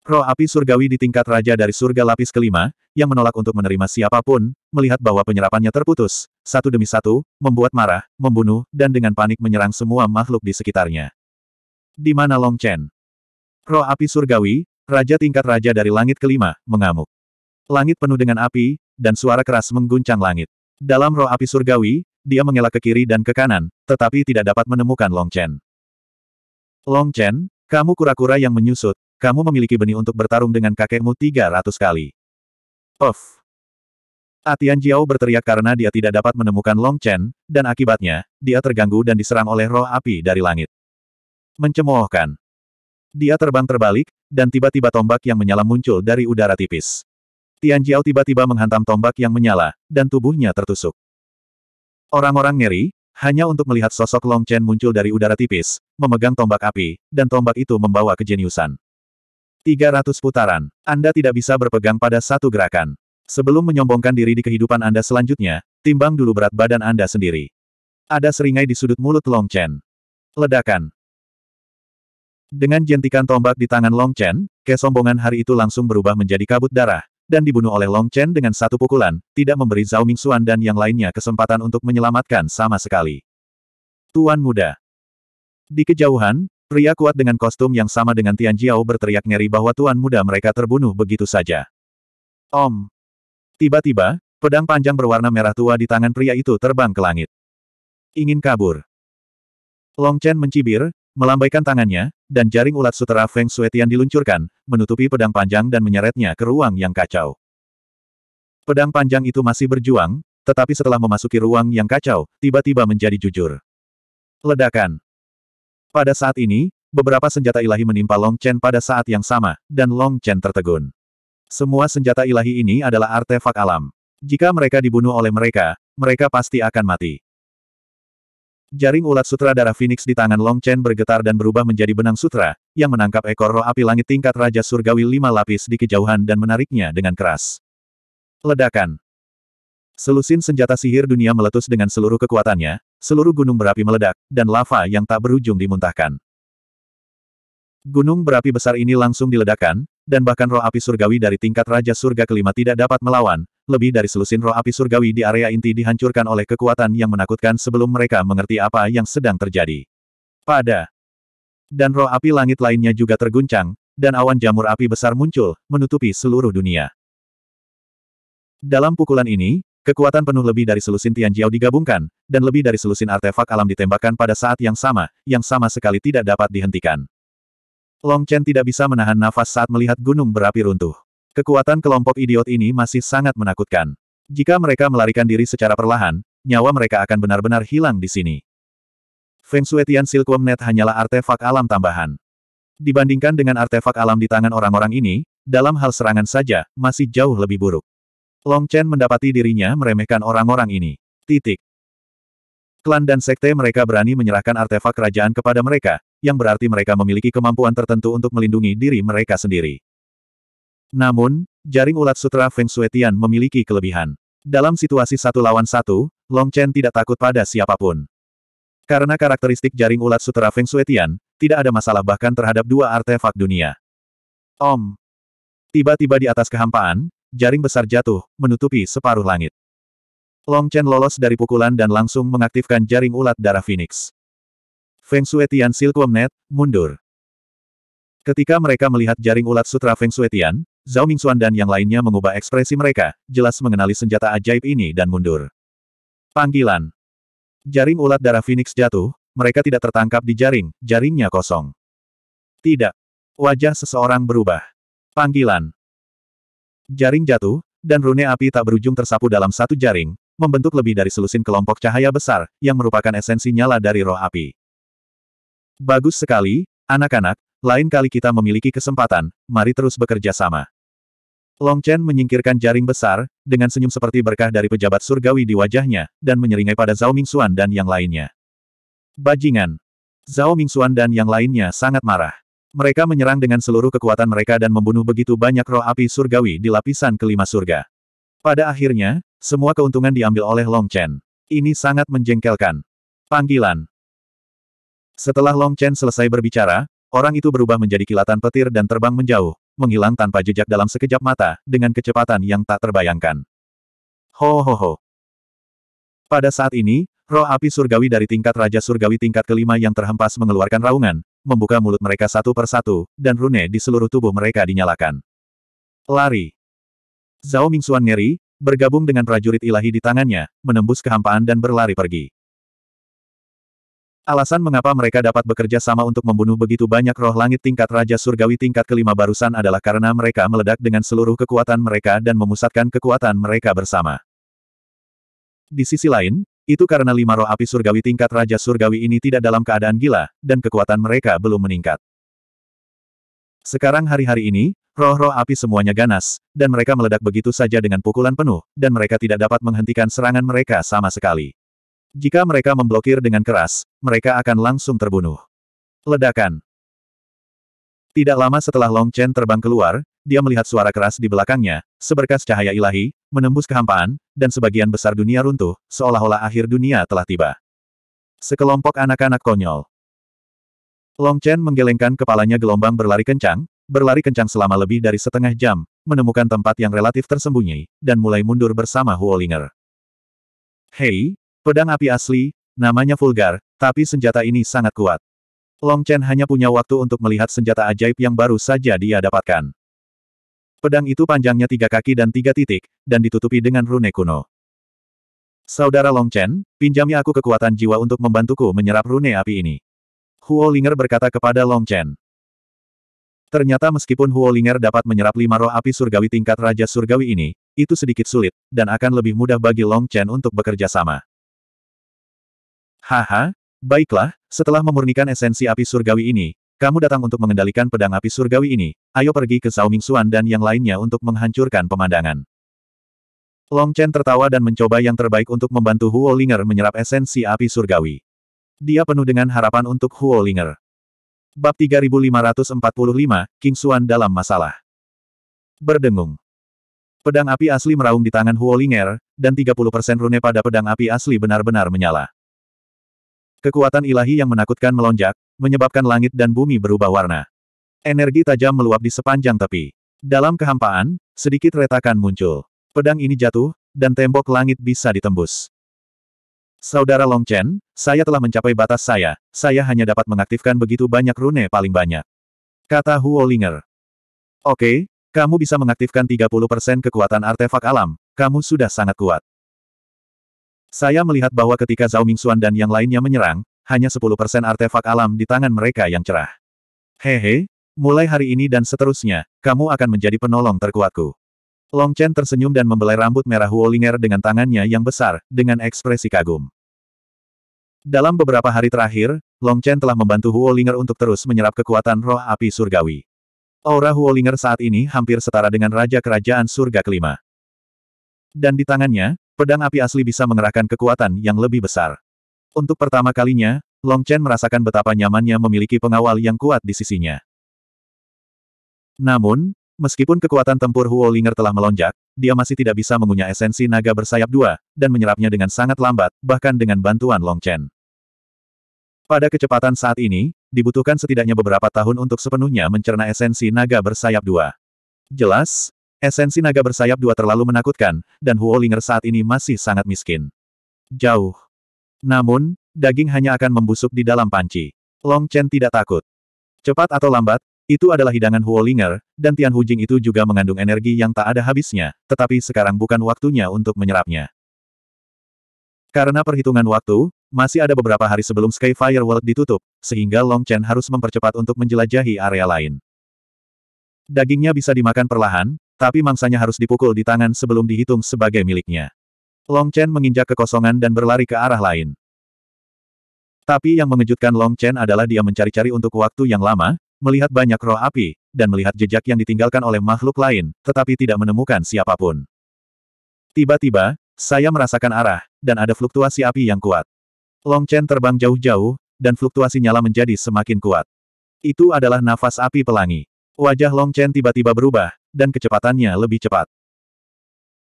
Roh api surgawi di tingkat raja dari surga lapis kelima, yang menolak untuk menerima siapapun, melihat bahwa penyerapannya terputus, satu demi satu, membuat marah, membunuh, dan dengan panik menyerang semua makhluk di sekitarnya. Di mana Long Chen? Roh api surgawi, Raja tingkat raja dari langit kelima, mengamuk. Langit penuh dengan api, dan suara keras mengguncang langit. Dalam roh api surgawi, dia mengelak ke kiri dan ke kanan, tetapi tidak dapat menemukan Long Chen. Long Chen, kamu kura-kura yang menyusut, kamu memiliki benih untuk bertarung dengan kakekmu 300 kali. Of. Atian Jiao berteriak karena dia tidak dapat menemukan Long Chen, dan akibatnya, dia terganggu dan diserang oleh roh api dari langit. Mencemoohkan. Dia terbang terbalik, dan tiba-tiba tombak yang menyala muncul dari udara tipis. Tian Jiao tiba-tiba menghantam tombak yang menyala, dan tubuhnya tertusuk. Orang-orang ngeri, hanya untuk melihat sosok Long Chen muncul dari udara tipis, memegang tombak api, dan tombak itu membawa kejeniusan. 300 putaran. Anda tidak bisa berpegang pada satu gerakan. Sebelum menyombongkan diri di kehidupan Anda selanjutnya, timbang dulu berat badan Anda sendiri. Ada seringai di sudut mulut Long Chen. Ledakan. Dengan jentikan tombak di tangan Long Chen, kesombongan hari itu langsung berubah menjadi kabut darah, dan dibunuh oleh Long Chen dengan satu pukulan, tidak memberi Zhao Mingxuan dan yang lainnya kesempatan untuk menyelamatkan sama sekali. Tuan muda. Di kejauhan, pria kuat dengan kostum yang sama dengan Tian Jiao berteriak ngeri bahwa tuan muda mereka terbunuh begitu saja. Om. Tiba-tiba, pedang panjang berwarna merah tua di tangan pria itu terbang ke langit. Ingin kabur. Long Chen mencibir, Melambaikan tangannya, dan jaring ulat sutera Feng Suetian diluncurkan, menutupi pedang panjang dan menyeretnya ke ruang yang kacau. Pedang panjang itu masih berjuang, tetapi setelah memasuki ruang yang kacau, tiba-tiba menjadi jujur. Ledakan. Pada saat ini, beberapa senjata ilahi menimpa Long Chen pada saat yang sama, dan Long Chen tertegun. Semua senjata ilahi ini adalah artefak alam. Jika mereka dibunuh oleh mereka, mereka pasti akan mati. Jaring ulat sutra darah Phoenix di tangan Long Chen bergetar dan berubah menjadi benang sutra, yang menangkap ekor roh api langit tingkat Raja Surgawi lima lapis di kejauhan dan menariknya dengan keras. Ledakan Selusin senjata sihir dunia meletus dengan seluruh kekuatannya, seluruh gunung berapi meledak, dan lava yang tak berujung dimuntahkan. Gunung berapi besar ini langsung diledakkan, dan bahkan roh api surgawi dari tingkat Raja Surga kelima tidak dapat melawan, lebih dari selusin roh api surgawi di area inti dihancurkan oleh kekuatan yang menakutkan sebelum mereka mengerti apa yang sedang terjadi. Pada dan roh api langit lainnya juga terguncang, dan awan jamur api besar muncul, menutupi seluruh dunia. Dalam pukulan ini, Kekuatan penuh lebih dari selusin Tianjiao digabungkan, dan lebih dari selusin artefak alam ditembakkan pada saat yang sama, yang sama sekali tidak dapat dihentikan. Long Chen tidak bisa menahan nafas saat melihat gunung berapi runtuh. Kekuatan kelompok idiot ini masih sangat menakutkan. Jika mereka melarikan diri secara perlahan, nyawa mereka akan benar-benar hilang di sini. Feng Shuetian Silkworm Net hanyalah artefak alam tambahan. Dibandingkan dengan artefak alam di tangan orang-orang ini, dalam hal serangan saja, masih jauh lebih buruk. Long Chen mendapati dirinya meremehkan orang-orang ini. Titik. Klan dan sekte mereka berani menyerahkan artefak kerajaan kepada mereka, yang berarti mereka memiliki kemampuan tertentu untuk melindungi diri mereka sendiri. Namun, jaring ulat sutra Feng Shuetian memiliki kelebihan. Dalam situasi satu lawan satu, Long Chen tidak takut pada siapapun. Karena karakteristik jaring ulat sutra Feng Shuetian, tidak ada masalah bahkan terhadap dua artefak dunia. Om. Tiba-tiba di atas kehampaan, jaring besar jatuh, menutupi separuh langit. Long Chen lolos dari pukulan dan langsung mengaktifkan jaring ulat darah Phoenix. Feng Shui Tian net mundur. Ketika mereka melihat jaring ulat sutra Feng Shui Tian, Zhao Mingxuan dan yang lainnya mengubah ekspresi mereka, jelas mengenali senjata ajaib ini dan mundur. Panggilan. Jaring ulat darah Phoenix jatuh, mereka tidak tertangkap di jaring, jaringnya kosong. Tidak. Wajah seseorang berubah. Panggilan. Jaring jatuh, dan rune api tak berujung tersapu dalam satu jaring, membentuk lebih dari selusin kelompok cahaya besar, yang merupakan esensi nyala dari roh api. Bagus sekali, anak-anak, lain kali kita memiliki kesempatan, mari terus bekerja sama. Long Chen menyingkirkan jaring besar, dengan senyum seperti berkah dari pejabat surgawi di wajahnya, dan menyeringai pada Zhao Mingxuan dan yang lainnya. Bajingan! Zhao Mingxuan dan yang lainnya sangat marah. Mereka menyerang dengan seluruh kekuatan mereka dan membunuh begitu banyak roh api surgawi di lapisan kelima surga. Pada akhirnya, semua keuntungan diambil oleh Long Chen. Ini sangat menjengkelkan. Panggilan. Setelah Long Chen selesai berbicara, orang itu berubah menjadi kilatan petir dan terbang menjauh, menghilang tanpa jejak dalam sekejap mata, dengan kecepatan yang tak terbayangkan. Ho ho ho. Pada saat ini, roh api surgawi dari tingkat Raja Surgawi tingkat kelima yang terhempas mengeluarkan raungan, membuka mulut mereka satu persatu, dan rune di seluruh tubuh mereka dinyalakan. Lari. Zhao Mingxuan ngeri, bergabung dengan prajurit ilahi di tangannya, menembus kehampaan dan berlari pergi. Alasan mengapa mereka dapat bekerja sama untuk membunuh begitu banyak roh langit tingkat Raja Surgawi tingkat kelima barusan adalah karena mereka meledak dengan seluruh kekuatan mereka dan memusatkan kekuatan mereka bersama. Di sisi lain, itu karena lima roh api surgawi tingkat Raja Surgawi ini tidak dalam keadaan gila, dan kekuatan mereka belum meningkat. Sekarang hari-hari ini, roh-roh api semuanya ganas, dan mereka meledak begitu saja dengan pukulan penuh, dan mereka tidak dapat menghentikan serangan mereka sama sekali. Jika mereka memblokir dengan keras, mereka akan langsung terbunuh. Ledakan. Tidak lama setelah Long Chen terbang keluar, dia melihat suara keras di belakangnya, seberkas cahaya ilahi, menembus kehampaan, dan sebagian besar dunia runtuh, seolah-olah akhir dunia telah tiba. Sekelompok anak-anak konyol. Long Chen menggelengkan kepalanya gelombang berlari kencang, berlari kencang selama lebih dari setengah jam, menemukan tempat yang relatif tersembunyi, dan mulai mundur bersama Huolinger. Hei, Pedang api asli, namanya vulgar, tapi senjata ini sangat kuat. Long Chen hanya punya waktu untuk melihat senjata ajaib yang baru saja dia dapatkan. Pedang itu panjangnya tiga kaki dan tiga titik, dan ditutupi dengan rune kuno. Saudara Long Chen, pinjami aku kekuatan jiwa untuk membantuku menyerap rune api ini. Huo Linger berkata kepada Long Chen. Ternyata meskipun Huo Linger dapat menyerap lima roh api surgawi tingkat Raja Surgawi ini, itu sedikit sulit, dan akan lebih mudah bagi Long Chen untuk bekerja sama. Haha, baiklah, setelah memurnikan esensi api surgawi ini, kamu datang untuk mengendalikan pedang api surgawi ini, ayo pergi ke Saoming Xuan dan yang lainnya untuk menghancurkan pemandangan. Long Chen tertawa dan mencoba yang terbaik untuk membantu Huo Linger menyerap esensi api surgawi. Dia penuh dengan harapan untuk Huo Linger. Bab 3545, King Xuan dalam masalah. Berdengung. Pedang api asli meraung di tangan Huo Linger, dan 30% rune pada pedang api asli benar-benar menyala. Kekuatan ilahi yang menakutkan melonjak, menyebabkan langit dan bumi berubah warna. Energi tajam meluap di sepanjang tepi. Dalam kehampaan, sedikit retakan muncul. Pedang ini jatuh, dan tembok langit bisa ditembus. Saudara Long Chen, saya telah mencapai batas saya, saya hanya dapat mengaktifkan begitu banyak rune paling banyak. Kata Huo Linger. Oke, kamu bisa mengaktifkan 30% kekuatan artefak alam, kamu sudah sangat kuat. Saya melihat bahwa ketika Zhao Mingxuan dan yang lainnya menyerang, hanya 10% artefak alam di tangan mereka yang cerah. Hehe, mulai hari ini dan seterusnya, kamu akan menjadi penolong terkuatku. Long Chen tersenyum dan membelai rambut merah Huolinger dengan tangannya yang besar, dengan ekspresi kagum. Dalam beberapa hari terakhir, Long Chen telah membantu Huolinger untuk terus menyerap kekuatan roh api surgawi. Aura Huolinger saat ini hampir setara dengan Raja Kerajaan Surga Kelima. Dan di tangannya, Pedang api asli bisa mengerahkan kekuatan yang lebih besar. Untuk pertama kalinya, Long Chen merasakan betapa nyamannya memiliki pengawal yang kuat di sisinya. Namun, meskipun kekuatan tempur Huo Linger telah melonjak, dia masih tidak bisa mengunyah esensi naga bersayap dua, dan menyerapnya dengan sangat lambat, bahkan dengan bantuan Long Chen. Pada kecepatan saat ini, dibutuhkan setidaknya beberapa tahun untuk sepenuhnya mencerna esensi naga bersayap dua. Jelas, Esensi naga bersayap dua terlalu menakutkan, dan Huolinger saat ini masih sangat miskin. Jauh. Namun, daging hanya akan membusuk di dalam panci. Long Chen tidak takut. Cepat atau lambat, itu adalah hidangan Huolinger, dan Tian Hujing itu juga mengandung energi yang tak ada habisnya, tetapi sekarang bukan waktunya untuk menyerapnya. Karena perhitungan waktu, masih ada beberapa hari sebelum Skyfire World ditutup, sehingga Long Chen harus mempercepat untuk menjelajahi area lain. Dagingnya bisa dimakan perlahan, tapi mangsanya harus dipukul di tangan sebelum dihitung sebagai miliknya. Long Chen menginjak kekosongan dan berlari ke arah lain. Tapi yang mengejutkan Long Chen adalah dia mencari-cari untuk waktu yang lama, melihat banyak roh api, dan melihat jejak yang ditinggalkan oleh makhluk lain, tetapi tidak menemukan siapapun. Tiba-tiba, saya merasakan arah, dan ada fluktuasi api yang kuat. Long Chen terbang jauh-jauh, dan fluktuasi nyala menjadi semakin kuat. Itu adalah nafas api pelangi. Wajah Long Chen tiba-tiba berubah, dan kecepatannya lebih cepat.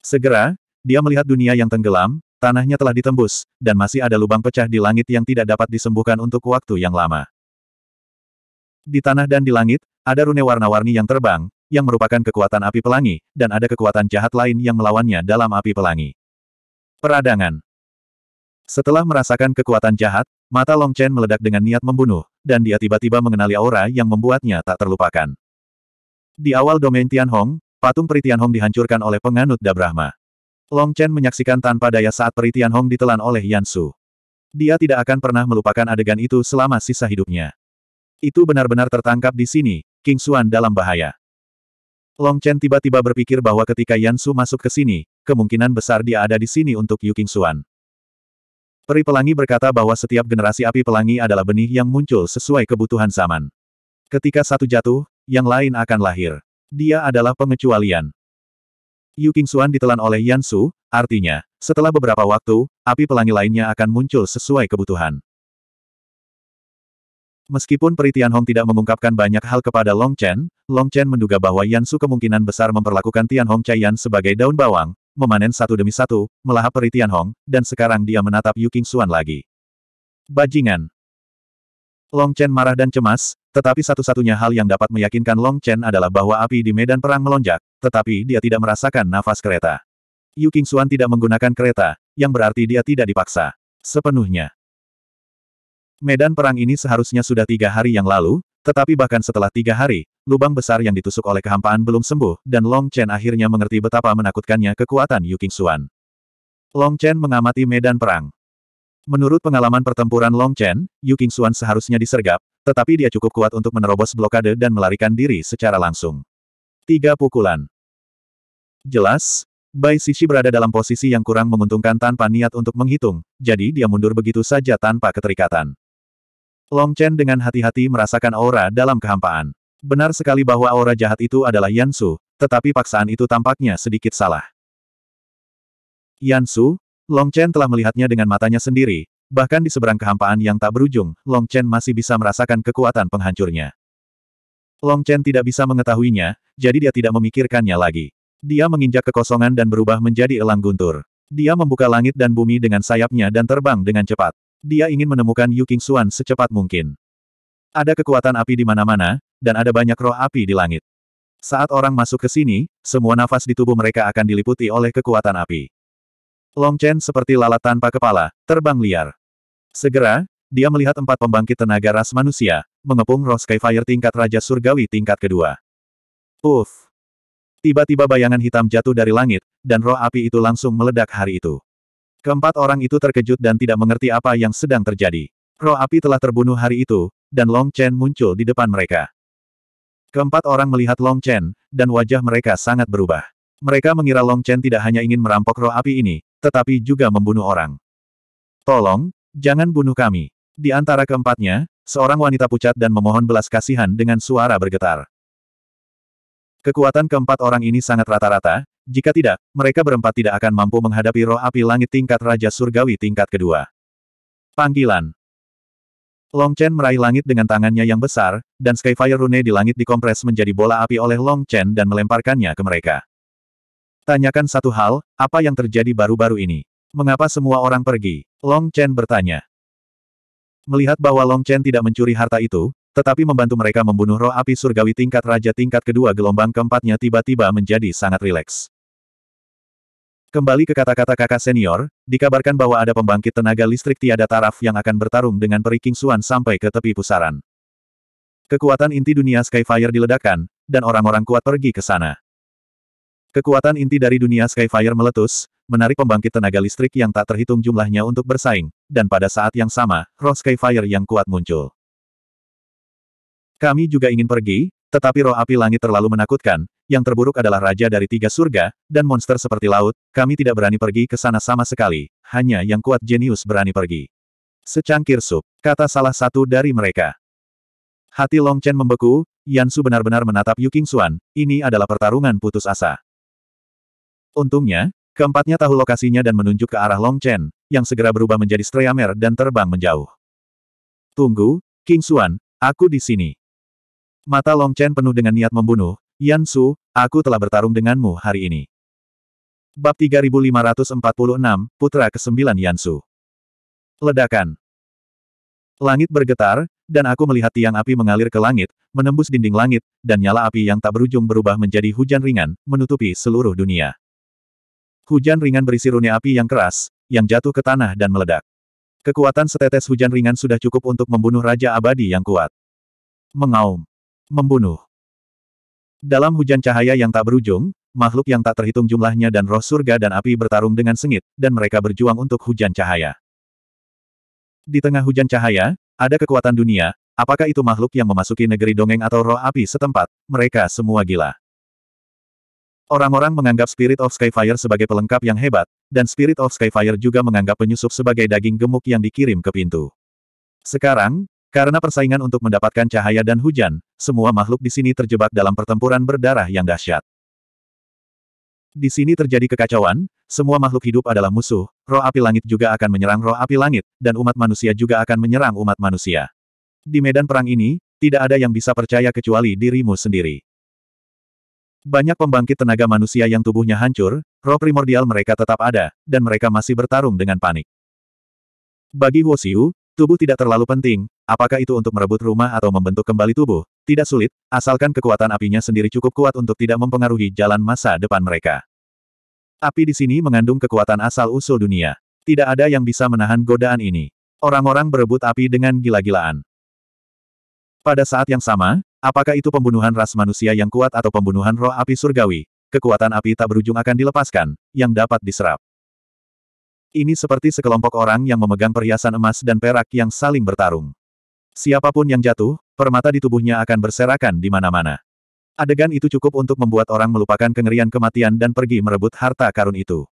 Segera, dia melihat dunia yang tenggelam, tanahnya telah ditembus, dan masih ada lubang pecah di langit yang tidak dapat disembuhkan untuk waktu yang lama. Di tanah dan di langit, ada rune warna-warni yang terbang, yang merupakan kekuatan api pelangi, dan ada kekuatan jahat lain yang melawannya dalam api pelangi. Peradangan Setelah merasakan kekuatan jahat, mata Long Chen meledak dengan niat membunuh, dan dia tiba-tiba mengenali aura yang membuatnya tak terlupakan. Di awal domain Tianhong, patung peritian Tianhong dihancurkan oleh penganut Da Brahma. Long Chen menyaksikan tanpa daya saat peritian Tianhong ditelan oleh Yan Su. Dia tidak akan pernah melupakan adegan itu selama sisa hidupnya. Itu benar-benar tertangkap di sini, King Xuan dalam bahaya. Long Chen tiba-tiba berpikir bahwa ketika Yan Su masuk ke sini, kemungkinan besar dia ada di sini untuk Yu King Xuan. Peri Pelangi berkata bahwa setiap generasi api pelangi adalah benih yang muncul sesuai kebutuhan zaman. Ketika satu jatuh, yang lain akan lahir. Dia adalah pengecualian. Yu Qingxuan ditelan oleh Yan Su, artinya, setelah beberapa waktu, api pelangi lainnya akan muncul sesuai kebutuhan. Meskipun Peritian Hong tidak mengungkapkan banyak hal kepada Long Chen, Long Chen menduga bahwa Yan Su kemungkinan besar memperlakukan Tian Hong Chaiyan sebagai daun bawang, memanen satu demi satu, melahap Peritian Hong, dan sekarang dia menatap Yu Qingxuan lagi. Bajingan. Long Chen marah dan cemas, tetapi satu-satunya hal yang dapat meyakinkan Long Chen adalah bahwa api di medan perang melonjak, tetapi dia tidak merasakan nafas kereta. Yu Xuan tidak menggunakan kereta, yang berarti dia tidak dipaksa. Sepenuhnya. Medan perang ini seharusnya sudah tiga hari yang lalu, tetapi bahkan setelah tiga hari, lubang besar yang ditusuk oleh kehampaan belum sembuh, dan Long Chen akhirnya mengerti betapa menakutkannya kekuatan Yu Xuan. Long Chen mengamati medan perang. Menurut pengalaman pertempuran Long Chen, Yu Xuan seharusnya disergap, tetapi dia cukup kuat untuk menerobos blokade dan melarikan diri secara langsung. Tiga pukulan. Jelas, Bai Sisi berada dalam posisi yang kurang menguntungkan tanpa niat untuk menghitung, jadi dia mundur begitu saja tanpa keterikatan. Long Chen dengan hati-hati merasakan aura dalam kehampaan. Benar sekali bahwa aura jahat itu adalah Yansu, tetapi paksaan itu tampaknya sedikit salah. Yansu, Long Chen telah melihatnya dengan matanya sendiri, bahkan di seberang kehampaan yang tak berujung, Long Chen masih bisa merasakan kekuatan penghancurnya. Long Chen tidak bisa mengetahuinya, jadi dia tidak memikirkannya lagi. Dia menginjak kekosongan dan berubah menjadi elang guntur. Dia membuka langit dan bumi dengan sayapnya dan terbang dengan cepat. Dia ingin menemukan Yu King Xuan secepat mungkin. Ada kekuatan api di mana-mana, dan ada banyak roh api di langit. Saat orang masuk ke sini, semua nafas di tubuh mereka akan diliputi oleh kekuatan api. Long Chen seperti lalat tanpa kepala, terbang liar. Segera, dia melihat empat pembangkit tenaga ras manusia, mengepung roh Skyfire tingkat Raja Surgawi tingkat kedua. Puff! Tiba-tiba bayangan hitam jatuh dari langit, dan roh api itu langsung meledak hari itu. Keempat orang itu terkejut dan tidak mengerti apa yang sedang terjadi. Roh api telah terbunuh hari itu, dan Long Chen muncul di depan mereka. Keempat orang melihat Long Chen, dan wajah mereka sangat berubah. Mereka mengira Long Chen tidak hanya ingin merampok roh api ini, tetapi juga membunuh orang. Tolong, jangan bunuh kami. Di antara keempatnya, seorang wanita pucat dan memohon belas kasihan dengan suara bergetar. Kekuatan keempat orang ini sangat rata-rata, jika tidak, mereka berempat tidak akan mampu menghadapi roh api langit tingkat Raja Surgawi tingkat kedua. Panggilan Long Chen meraih langit dengan tangannya yang besar, dan Skyfire Rune di langit dikompres menjadi bola api oleh Long Chen dan melemparkannya ke mereka. Tanyakan satu hal, apa yang terjadi baru-baru ini? Mengapa semua orang pergi? Long Chen bertanya. Melihat bahwa Long Chen tidak mencuri harta itu, tetapi membantu mereka membunuh roh api surgawi tingkat raja tingkat kedua gelombang keempatnya tiba-tiba menjadi sangat rileks. Kembali ke kata-kata kakak senior, dikabarkan bahwa ada pembangkit tenaga listrik tiada taraf yang akan bertarung dengan peri suan sampai ke tepi pusaran. Kekuatan inti dunia Skyfire diledakkan, dan orang-orang kuat pergi ke sana. Kekuatan inti dari dunia Skyfire meletus, menarik pembangkit tenaga listrik yang tak terhitung jumlahnya untuk bersaing, dan pada saat yang sama, roh Skyfire yang kuat muncul. Kami juga ingin pergi, tetapi roh api langit terlalu menakutkan, yang terburuk adalah raja dari tiga surga, dan monster seperti laut, kami tidak berani pergi ke sana sama sekali, hanya yang kuat jenius berani pergi. Secangkir sup, kata salah satu dari mereka. Hati Long Chen membeku, Yansu benar-benar menatap Yu Xuan. ini adalah pertarungan putus asa. Untungnya, keempatnya tahu lokasinya dan menunjuk ke arah Long Chen, yang segera berubah menjadi streamer dan terbang menjauh. Tunggu, King Xuan, aku di sini. Mata Long Chen penuh dengan niat membunuh, Yan Su, aku telah bertarung denganmu hari ini. Bab 3546, Putra ke-9 Yan Su. Ledakan. Langit bergetar, dan aku melihat tiang api mengalir ke langit, menembus dinding langit, dan nyala api yang tak berujung berubah menjadi hujan ringan, menutupi seluruh dunia. Hujan ringan berisi rune api yang keras, yang jatuh ke tanah dan meledak. Kekuatan setetes hujan ringan sudah cukup untuk membunuh Raja Abadi yang kuat. Mengaum. Membunuh. Dalam hujan cahaya yang tak berujung, makhluk yang tak terhitung jumlahnya dan roh surga dan api bertarung dengan sengit, dan mereka berjuang untuk hujan cahaya. Di tengah hujan cahaya, ada kekuatan dunia, apakah itu makhluk yang memasuki negeri dongeng atau roh api setempat, mereka semua gila. Orang-orang menganggap Spirit of Skyfire sebagai pelengkap yang hebat, dan Spirit of Skyfire juga menganggap penyusup sebagai daging gemuk yang dikirim ke pintu. Sekarang, karena persaingan untuk mendapatkan cahaya dan hujan, semua makhluk di sini terjebak dalam pertempuran berdarah yang dahsyat. Di sini terjadi kekacauan, semua makhluk hidup adalah musuh, roh api langit juga akan menyerang roh api langit, dan umat manusia juga akan menyerang umat manusia. Di medan perang ini, tidak ada yang bisa percaya kecuali dirimu sendiri. Banyak pembangkit tenaga manusia yang tubuhnya hancur, roh primordial mereka tetap ada, dan mereka masih bertarung dengan panik. Bagi Huo tubuh tidak terlalu penting, apakah itu untuk merebut rumah atau membentuk kembali tubuh, tidak sulit, asalkan kekuatan apinya sendiri cukup kuat untuk tidak mempengaruhi jalan masa depan mereka. Api di sini mengandung kekuatan asal-usul dunia. Tidak ada yang bisa menahan godaan ini. Orang-orang berebut api dengan gila-gilaan. Pada saat yang sama, Apakah itu pembunuhan ras manusia yang kuat atau pembunuhan roh api surgawi? Kekuatan api tak berujung akan dilepaskan, yang dapat diserap. Ini seperti sekelompok orang yang memegang perhiasan emas dan perak yang saling bertarung. Siapapun yang jatuh, permata di tubuhnya akan berserakan di mana-mana. Adegan itu cukup untuk membuat orang melupakan kengerian kematian dan pergi merebut harta karun itu.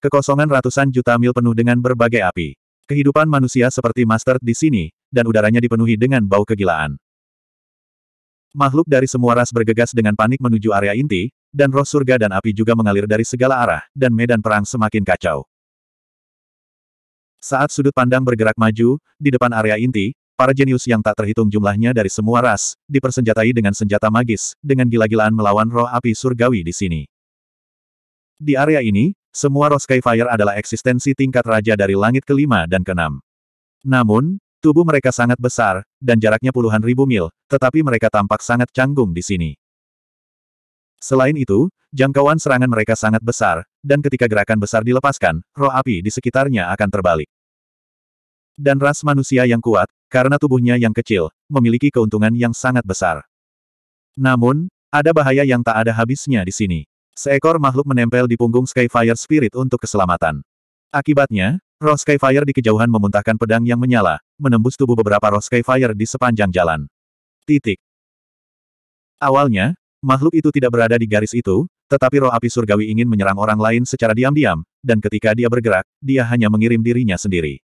Kekosongan ratusan juta mil penuh dengan berbagai api. Kehidupan manusia seperti master di sini, dan udaranya dipenuhi dengan bau kegilaan. Makhluk dari semua ras bergegas dengan panik menuju area inti, dan roh surga dan api juga mengalir dari segala arah, dan medan perang semakin kacau. Saat sudut pandang bergerak maju, di depan area inti, para jenius yang tak terhitung jumlahnya dari semua ras, dipersenjatai dengan senjata magis, dengan gila-gilaan melawan roh api surgawi di sini. Di area ini, semua roh Skyfire adalah eksistensi tingkat raja dari langit kelima dan keenam. Namun, Tubuh mereka sangat besar, dan jaraknya puluhan ribu mil, tetapi mereka tampak sangat canggung di sini. Selain itu, jangkauan serangan mereka sangat besar, dan ketika gerakan besar dilepaskan, roh api di sekitarnya akan terbalik. Dan ras manusia yang kuat, karena tubuhnya yang kecil, memiliki keuntungan yang sangat besar. Namun, ada bahaya yang tak ada habisnya di sini. Seekor makhluk menempel di punggung Skyfire Spirit untuk keselamatan. Akibatnya, roh Skyfire di kejauhan memuntahkan pedang yang menyala, menembus tubuh beberapa roh Skyfire di sepanjang jalan. Titik. Awalnya, makhluk itu tidak berada di garis itu, tetapi roh api surgawi ingin menyerang orang lain secara diam-diam, dan ketika dia bergerak, dia hanya mengirim dirinya sendiri.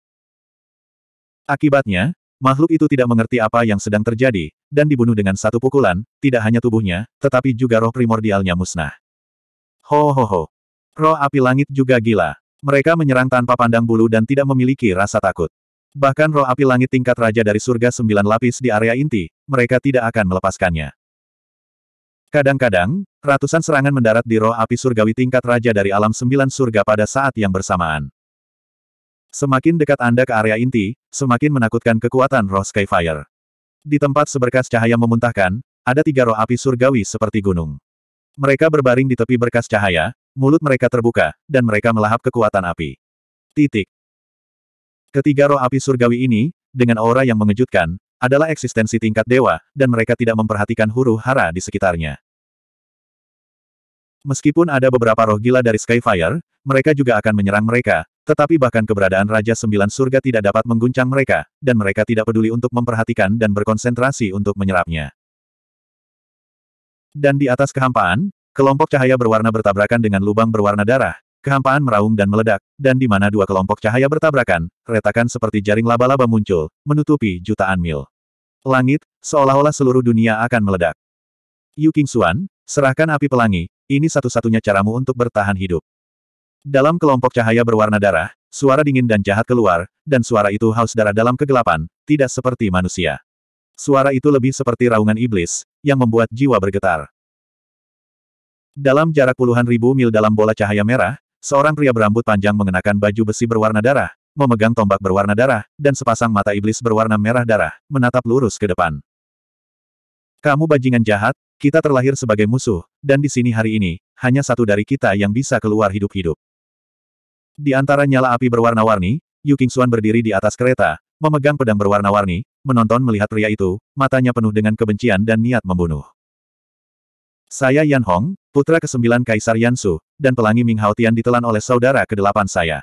Akibatnya, makhluk itu tidak mengerti apa yang sedang terjadi, dan dibunuh dengan satu pukulan, tidak hanya tubuhnya, tetapi juga roh primordialnya musnah. Ho ho ho. Roh api langit juga gila. Mereka menyerang tanpa pandang bulu dan tidak memiliki rasa takut. Bahkan roh api langit tingkat raja dari surga sembilan lapis di area inti, mereka tidak akan melepaskannya. Kadang-kadang, ratusan serangan mendarat di roh api surgawi tingkat raja dari alam sembilan surga pada saat yang bersamaan. Semakin dekat Anda ke area inti, semakin menakutkan kekuatan roh Skyfire. Di tempat seberkas cahaya memuntahkan, ada tiga roh api surgawi seperti gunung. Mereka berbaring di tepi berkas cahaya, mulut mereka terbuka, dan mereka melahap kekuatan api. Titik. Ketiga roh api surgawi ini, dengan aura yang mengejutkan, adalah eksistensi tingkat dewa, dan mereka tidak memperhatikan huru-hara di sekitarnya. Meskipun ada beberapa roh gila dari Skyfire, mereka juga akan menyerang mereka, tetapi bahkan keberadaan Raja Sembilan Surga tidak dapat mengguncang mereka, dan mereka tidak peduli untuk memperhatikan dan berkonsentrasi untuk menyerapnya. Dan di atas kehampaan, kelompok cahaya berwarna bertabrakan dengan lubang berwarna darah, kehampaan meraung dan meledak, dan di mana dua kelompok cahaya bertabrakan, retakan seperti jaring laba-laba muncul, menutupi jutaan mil. Langit, seolah-olah seluruh dunia akan meledak. Yu King serahkan api pelangi, ini satu-satunya caramu untuk bertahan hidup. Dalam kelompok cahaya berwarna darah, suara dingin dan jahat keluar, dan suara itu haus darah dalam kegelapan, tidak seperti manusia. Suara itu lebih seperti raungan iblis, yang membuat jiwa bergetar. Dalam jarak puluhan ribu mil dalam bola cahaya merah, Seorang pria berambut panjang mengenakan baju besi berwarna darah, memegang tombak berwarna darah, dan sepasang mata iblis berwarna merah darah, menatap lurus ke depan. Kamu bajingan jahat, kita terlahir sebagai musuh, dan di sini hari ini, hanya satu dari kita yang bisa keluar hidup-hidup. Di antara nyala api berwarna-warni, Yu Qingxuan berdiri di atas kereta, memegang pedang berwarna-warni, menonton melihat pria itu, matanya penuh dengan kebencian dan niat membunuh. Saya Yan Hong, putra kesembilan Kaisar Yansu, dan pelangi Ming Haotian ditelan oleh saudara kedelapan saya.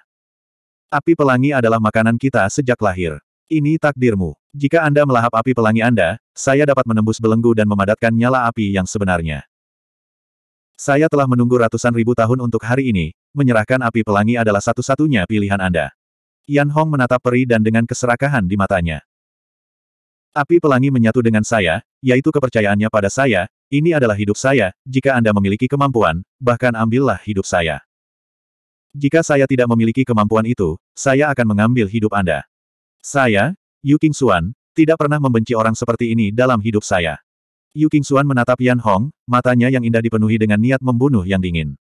Api pelangi adalah makanan kita sejak lahir. Ini takdirmu. Jika Anda melahap api pelangi Anda, saya dapat menembus belenggu dan memadatkan nyala api yang sebenarnya. Saya telah menunggu ratusan ribu tahun untuk hari ini, menyerahkan api pelangi adalah satu-satunya pilihan Anda. Yan Hong menatap peri dan dengan keserakahan di matanya. Api pelangi menyatu dengan saya, yaitu kepercayaannya pada saya, ini adalah hidup saya, jika Anda memiliki kemampuan, bahkan ambillah hidup saya. Jika saya tidak memiliki kemampuan itu, saya akan mengambil hidup Anda. Saya, Yu King Xuan, tidak pernah membenci orang seperti ini dalam hidup saya. Yu King Xuan menatap Yan Hong, matanya yang indah dipenuhi dengan niat membunuh yang dingin.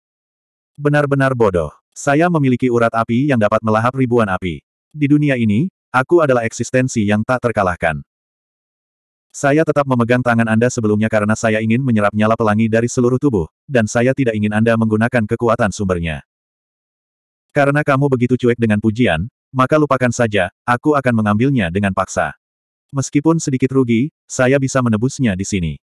Benar-benar bodoh. Saya memiliki urat api yang dapat melahap ribuan api. Di dunia ini, aku adalah eksistensi yang tak terkalahkan. Saya tetap memegang tangan Anda sebelumnya karena saya ingin menyerap nyala pelangi dari seluruh tubuh, dan saya tidak ingin Anda menggunakan kekuatan sumbernya. Karena kamu begitu cuek dengan pujian, maka lupakan saja, aku akan mengambilnya dengan paksa. Meskipun sedikit rugi, saya bisa menebusnya di sini.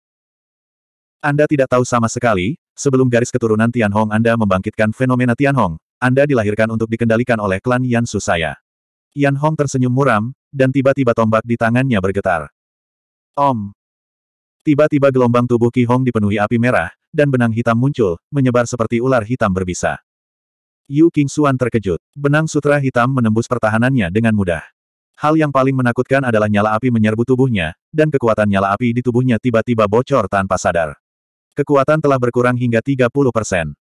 Anda tidak tahu sama sekali, sebelum garis keturunan Tianhong Anda membangkitkan fenomena Tianhong, Anda dilahirkan untuk dikendalikan oleh klan Yansu saya. Yanhong tersenyum muram, dan tiba-tiba tombak di tangannya bergetar. Om. Tiba-tiba gelombang tubuh Ki Hong dipenuhi api merah, dan benang hitam muncul, menyebar seperti ular hitam berbisa. Yu King Xuan terkejut. Benang sutra hitam menembus pertahanannya dengan mudah. Hal yang paling menakutkan adalah nyala api menyerbu tubuhnya, dan kekuatan nyala api di tubuhnya tiba-tiba bocor tanpa sadar. Kekuatan telah berkurang hingga 30 persen.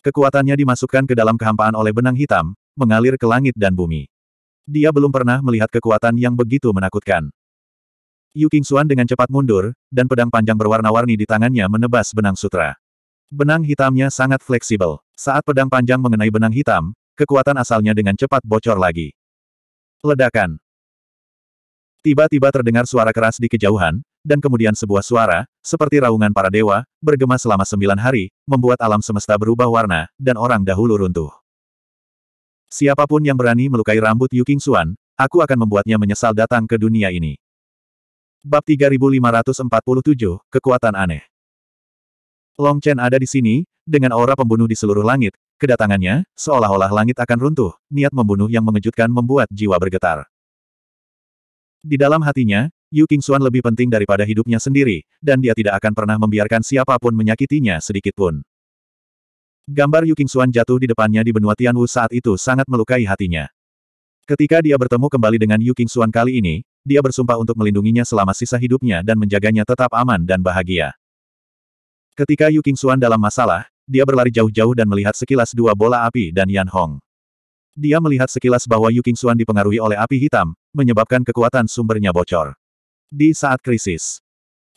Kekuatannya dimasukkan ke dalam kehampaan oleh benang hitam, mengalir ke langit dan bumi. Dia belum pernah melihat kekuatan yang begitu menakutkan. Yu King dengan cepat mundur, dan pedang panjang berwarna-warni di tangannya menebas benang sutra. Benang hitamnya sangat fleksibel. Saat pedang panjang mengenai benang hitam, kekuatan asalnya dengan cepat bocor lagi. Ledakan. Tiba-tiba terdengar suara keras di kejauhan, dan kemudian sebuah suara, seperti raungan para dewa, bergema selama sembilan hari, membuat alam semesta berubah warna, dan orang dahulu runtuh. Siapapun yang berani melukai rambut Yu King aku akan membuatnya menyesal datang ke dunia ini. Bab 3547, Kekuatan Aneh Long Chen ada di sini, dengan aura pembunuh di seluruh langit, kedatangannya, seolah-olah langit akan runtuh, niat membunuh yang mengejutkan membuat jiwa bergetar. Di dalam hatinya, Yu Xuan lebih penting daripada hidupnya sendiri, dan dia tidak akan pernah membiarkan siapapun menyakitinya sedikitpun. Gambar Yu Xuan jatuh di depannya di benua Tianwu saat itu sangat melukai hatinya. Ketika dia bertemu kembali dengan Yu Xuan kali ini, dia bersumpah untuk melindunginya selama sisa hidupnya dan menjaganya tetap aman dan bahagia. Ketika Yu Qingxuan dalam masalah, dia berlari jauh-jauh dan melihat sekilas dua bola api dan Yan Hong. Dia melihat sekilas bahwa Yu Qingxuan dipengaruhi oleh api hitam, menyebabkan kekuatan sumbernya bocor. Di saat krisis.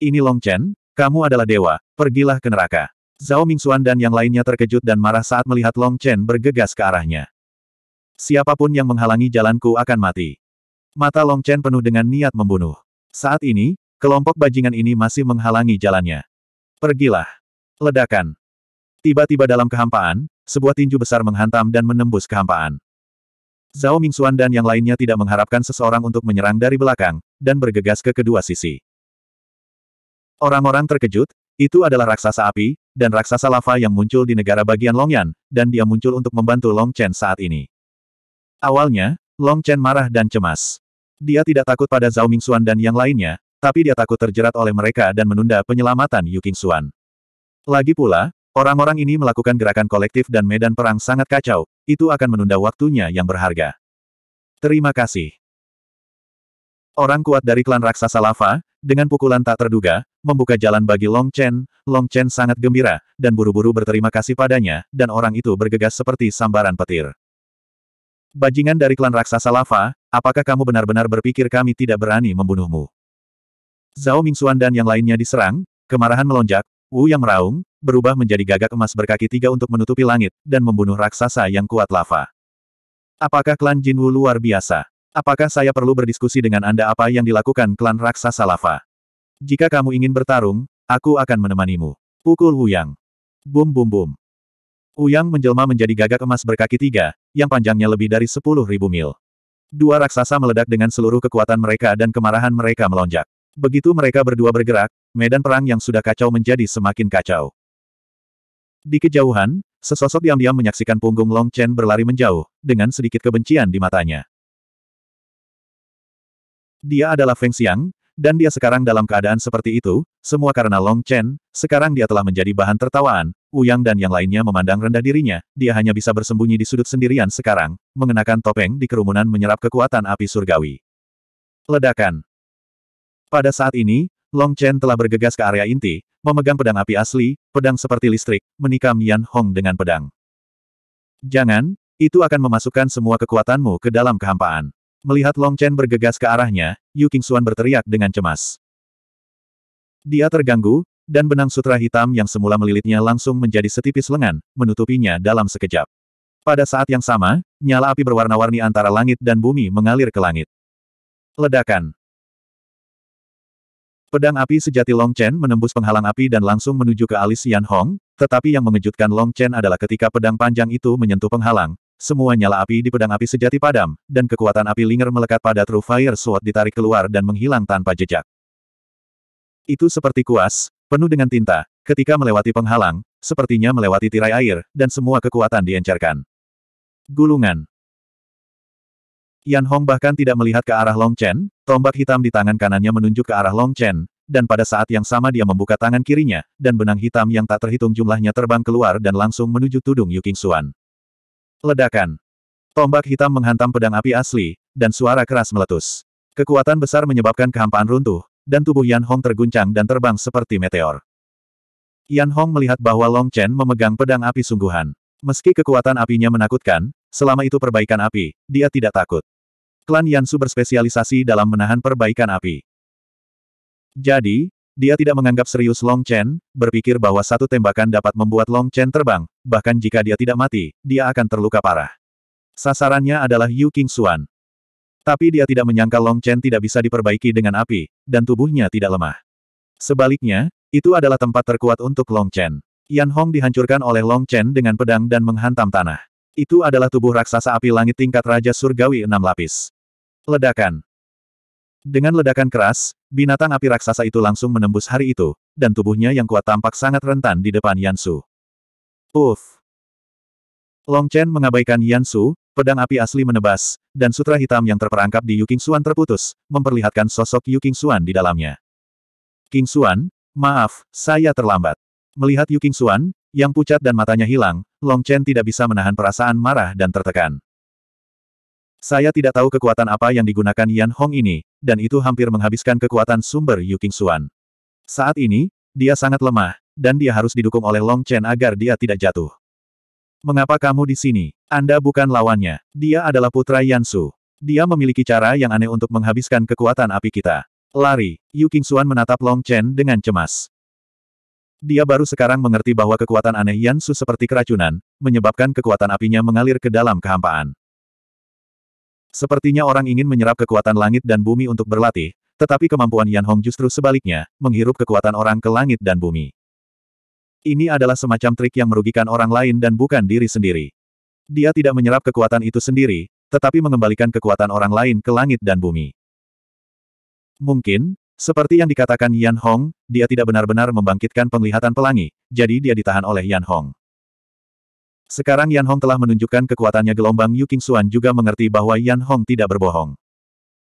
Ini Long Chen, kamu adalah dewa, pergilah ke neraka. Zhao Mingxuan dan yang lainnya terkejut dan marah saat melihat Long Chen bergegas ke arahnya. Siapapun yang menghalangi jalanku akan mati. Mata Long Chen penuh dengan niat membunuh. Saat ini, kelompok bajingan ini masih menghalangi jalannya. Pergilah. Ledakan. Tiba-tiba dalam kehampaan, sebuah tinju besar menghantam dan menembus kehampaan. Zhao Mingxuan dan yang lainnya tidak mengharapkan seseorang untuk menyerang dari belakang, dan bergegas ke kedua sisi. Orang-orang terkejut, itu adalah raksasa api, dan raksasa lava yang muncul di negara bagian Longyan, dan dia muncul untuk membantu Long Chen saat ini. Awalnya, Long Chen marah dan cemas. Dia tidak takut pada Zhao Mingxuan dan yang lainnya, tapi dia takut terjerat oleh mereka dan menunda penyelamatan Yu Qingxuan. Lagi pula, orang-orang ini melakukan gerakan kolektif dan medan perang sangat kacau, itu akan menunda waktunya yang berharga. Terima kasih. Orang kuat dari klan raksasa lava, dengan pukulan tak terduga, membuka jalan bagi Long Chen, Long Chen sangat gembira, dan buru-buru berterima kasih padanya, dan orang itu bergegas seperti sambaran petir. Bajingan dari klan raksasa lava, apakah kamu benar-benar berpikir kami tidak berani membunuhmu? Zhao Mingxuan dan yang lainnya diserang, kemarahan melonjak, Wu yang meraung, berubah menjadi gagak emas berkaki tiga untuk menutupi langit, dan membunuh raksasa yang kuat lava. Apakah klan Jin Wu luar biasa? Apakah saya perlu berdiskusi dengan Anda apa yang dilakukan klan raksasa lava? Jika kamu ingin bertarung, aku akan menemanimu. Pukul Wu Yang. Bum bum bum. Uyang menjelma menjadi gagak emas berkaki tiga, yang panjangnya lebih dari sepuluh ribu mil. Dua raksasa meledak dengan seluruh kekuatan mereka dan kemarahan mereka melonjak. Begitu mereka berdua bergerak, medan perang yang sudah kacau menjadi semakin kacau. Di kejauhan, sesosok diam-diam menyaksikan punggung Long Chen berlari menjauh, dengan sedikit kebencian di matanya. Dia adalah Feng Xiang, dan dia sekarang dalam keadaan seperti itu, semua karena Long Chen, sekarang dia telah menjadi bahan tertawaan, Uyang dan yang lainnya memandang rendah dirinya, dia hanya bisa bersembunyi di sudut sendirian sekarang, mengenakan topeng di kerumunan menyerap kekuatan api surgawi. Ledakan. Pada saat ini, Long Chen telah bergegas ke area inti, memegang pedang api asli, pedang seperti listrik, menikam Yan Hong dengan pedang. Jangan, itu akan memasukkan semua kekuatanmu ke dalam kehampaan. Melihat Long Chen bergegas ke arahnya, Yu Xuan berteriak dengan cemas. Dia terganggu, dan benang sutra hitam yang semula melilitnya langsung menjadi setipis lengan, menutupinya dalam sekejap. Pada saat yang sama, nyala api berwarna-warni antara langit dan bumi mengalir ke langit. Ledakan. Pedang api sejati Long Chen menembus penghalang api dan langsung menuju ke alis Yan Hong, tetapi yang mengejutkan Long Chen adalah ketika pedang panjang itu menyentuh penghalang, semua nyala api di pedang api sejati padam, dan kekuatan api linger melekat pada True Fire Sword ditarik keluar dan menghilang tanpa jejak. Itu seperti kuas, penuh dengan tinta, ketika melewati penghalang, sepertinya melewati tirai air, dan semua kekuatan diencerkan. Gulungan. Yan Hong bahkan tidak melihat ke arah Long Chen, tombak hitam di tangan kanannya menunjuk ke arah Long Chen, dan pada saat yang sama dia membuka tangan kirinya, dan benang hitam yang tak terhitung jumlahnya terbang keluar dan langsung menuju tudung Yu Xuan. Ledakan. Tombak hitam menghantam pedang api asli, dan suara keras meletus. Kekuatan besar menyebabkan kehampaan runtuh, dan tubuh Yan Hong terguncang dan terbang seperti meteor. Yan Hong melihat bahwa Long Chen memegang pedang api sungguhan. Meski kekuatan apinya menakutkan, selama itu perbaikan api, dia tidak takut. Klan Yan Su berspesialisasi dalam menahan perbaikan api. Jadi, dia tidak menganggap serius Long Chen, berpikir bahwa satu tembakan dapat membuat Long Chen terbang, bahkan jika dia tidak mati, dia akan terluka parah. Sasarannya adalah Yu King Xuan. Tapi dia tidak menyangka Long Chen tidak bisa diperbaiki dengan api, dan tubuhnya tidak lemah. Sebaliknya, itu adalah tempat terkuat untuk Long Chen. Yan Hong dihancurkan oleh Long Chen dengan pedang dan menghantam tanah. Itu adalah tubuh raksasa api langit tingkat Raja Surgawi enam lapis. Ledakan. Dengan ledakan keras, binatang api raksasa itu langsung menembus hari itu, dan tubuhnya yang kuat tampak sangat rentan di depan Yansu. Uff! Long Chen mengabaikan Yansu, pedang api asli menebas, dan sutra hitam yang terperangkap di Yu King Xuan terputus, memperlihatkan sosok Yu King Xuan di dalamnya. King Xuan, maaf, saya terlambat. Melihat Yu King Xuan, yang pucat dan matanya hilang, Long Chen tidak bisa menahan perasaan marah dan tertekan. Saya tidak tahu kekuatan apa yang digunakan Yan Hong ini, dan itu hampir menghabiskan kekuatan sumber Yu King Xuan. Saat ini, dia sangat lemah, dan dia harus didukung oleh Long Chen agar dia tidak jatuh. Mengapa kamu di sini? Anda bukan lawannya. Dia adalah putra Yansu. Dia memiliki cara yang aneh untuk menghabiskan kekuatan api kita. Lari, Yu Qingxuan menatap Long Chen dengan cemas. Dia baru sekarang mengerti bahwa kekuatan aneh Yansu seperti keracunan, menyebabkan kekuatan apinya mengalir ke dalam kehampaan. Sepertinya orang ingin menyerap kekuatan langit dan bumi untuk berlatih, tetapi kemampuan Yan Hong justru sebaliknya, menghirup kekuatan orang ke langit dan bumi. Ini adalah semacam trik yang merugikan orang lain dan bukan diri sendiri. Dia tidak menyerap kekuatan itu sendiri, tetapi mengembalikan kekuatan orang lain ke langit dan bumi. Mungkin, seperti yang dikatakan Yan Hong, dia tidak benar-benar membangkitkan penglihatan pelangi, jadi dia ditahan oleh Yan Hong. Sekarang Yan Hong telah menunjukkan kekuatannya gelombang Yu King Xuan juga mengerti bahwa Yan Hong tidak berbohong.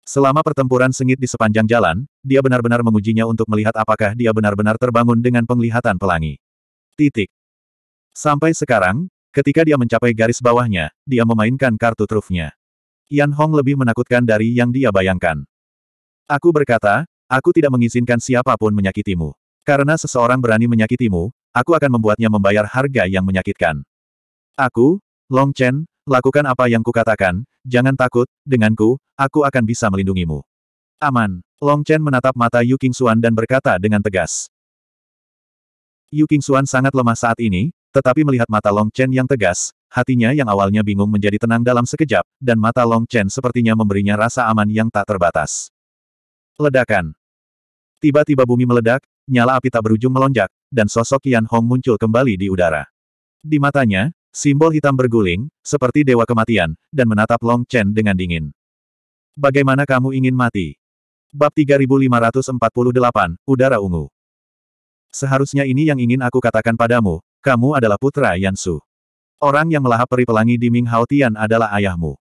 Selama pertempuran sengit di sepanjang jalan, dia benar-benar mengujinya untuk melihat apakah dia benar-benar terbangun dengan penglihatan pelangi. Titik. Sampai sekarang, ketika dia mencapai garis bawahnya, dia memainkan kartu trufnya. Yan Hong lebih menakutkan dari yang dia bayangkan. Aku berkata, aku tidak mengizinkan siapapun menyakitimu. Karena seseorang berani menyakitimu, aku akan membuatnya membayar harga yang menyakitkan. Aku, Long Chen, lakukan apa yang kukatakan, jangan takut, denganku, aku akan bisa melindungimu. Aman. Long Chen menatap mata Yu xuan dan berkata dengan tegas. Yu Qingxuan sangat lemah saat ini, tetapi melihat mata Long Chen yang tegas, hatinya yang awalnya bingung menjadi tenang dalam sekejap, dan mata Long Chen sepertinya memberinya rasa aman yang tak terbatas. Ledakan. Tiba-tiba bumi meledak, nyala api tak berujung melonjak, dan sosok Yan Hong muncul kembali di udara. Di matanya, simbol hitam berguling, seperti dewa kematian, dan menatap Long Chen dengan dingin. Bagaimana kamu ingin mati? Bab 3548, Udara Ungu Seharusnya ini yang ingin aku katakan padamu, kamu adalah putra Yansu. Orang yang melahap peri pelangi di Ming Haotian adalah ayahmu.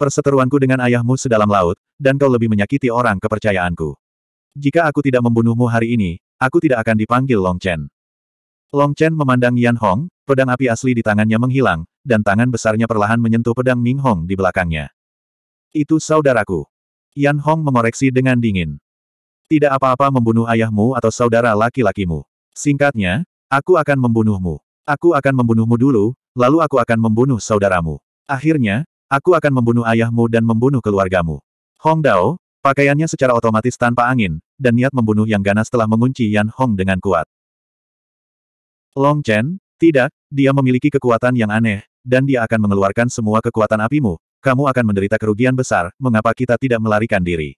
Perseteruanku dengan ayahmu sedalam laut, dan kau lebih menyakiti orang kepercayaanku. Jika aku tidak membunuhmu hari ini, aku tidak akan dipanggil Long Chen. Long Chen memandang Yan Hong, pedang api asli di tangannya menghilang, dan tangan besarnya perlahan menyentuh pedang Ming Hong di belakangnya. Itu saudaraku. Yan Hong mengoreksi dengan dingin. Tidak apa-apa membunuh ayahmu atau saudara laki-lakimu. Singkatnya, aku akan membunuhmu. Aku akan membunuhmu dulu, lalu aku akan membunuh saudaramu. Akhirnya, aku akan membunuh ayahmu dan membunuh keluargamu. Hong Dao, pakaiannya secara otomatis tanpa angin, dan niat membunuh yang ganas telah mengunci Yan Hong dengan kuat. Long Chen, tidak, dia memiliki kekuatan yang aneh, dan dia akan mengeluarkan semua kekuatan apimu, kamu akan menderita kerugian besar, mengapa kita tidak melarikan diri.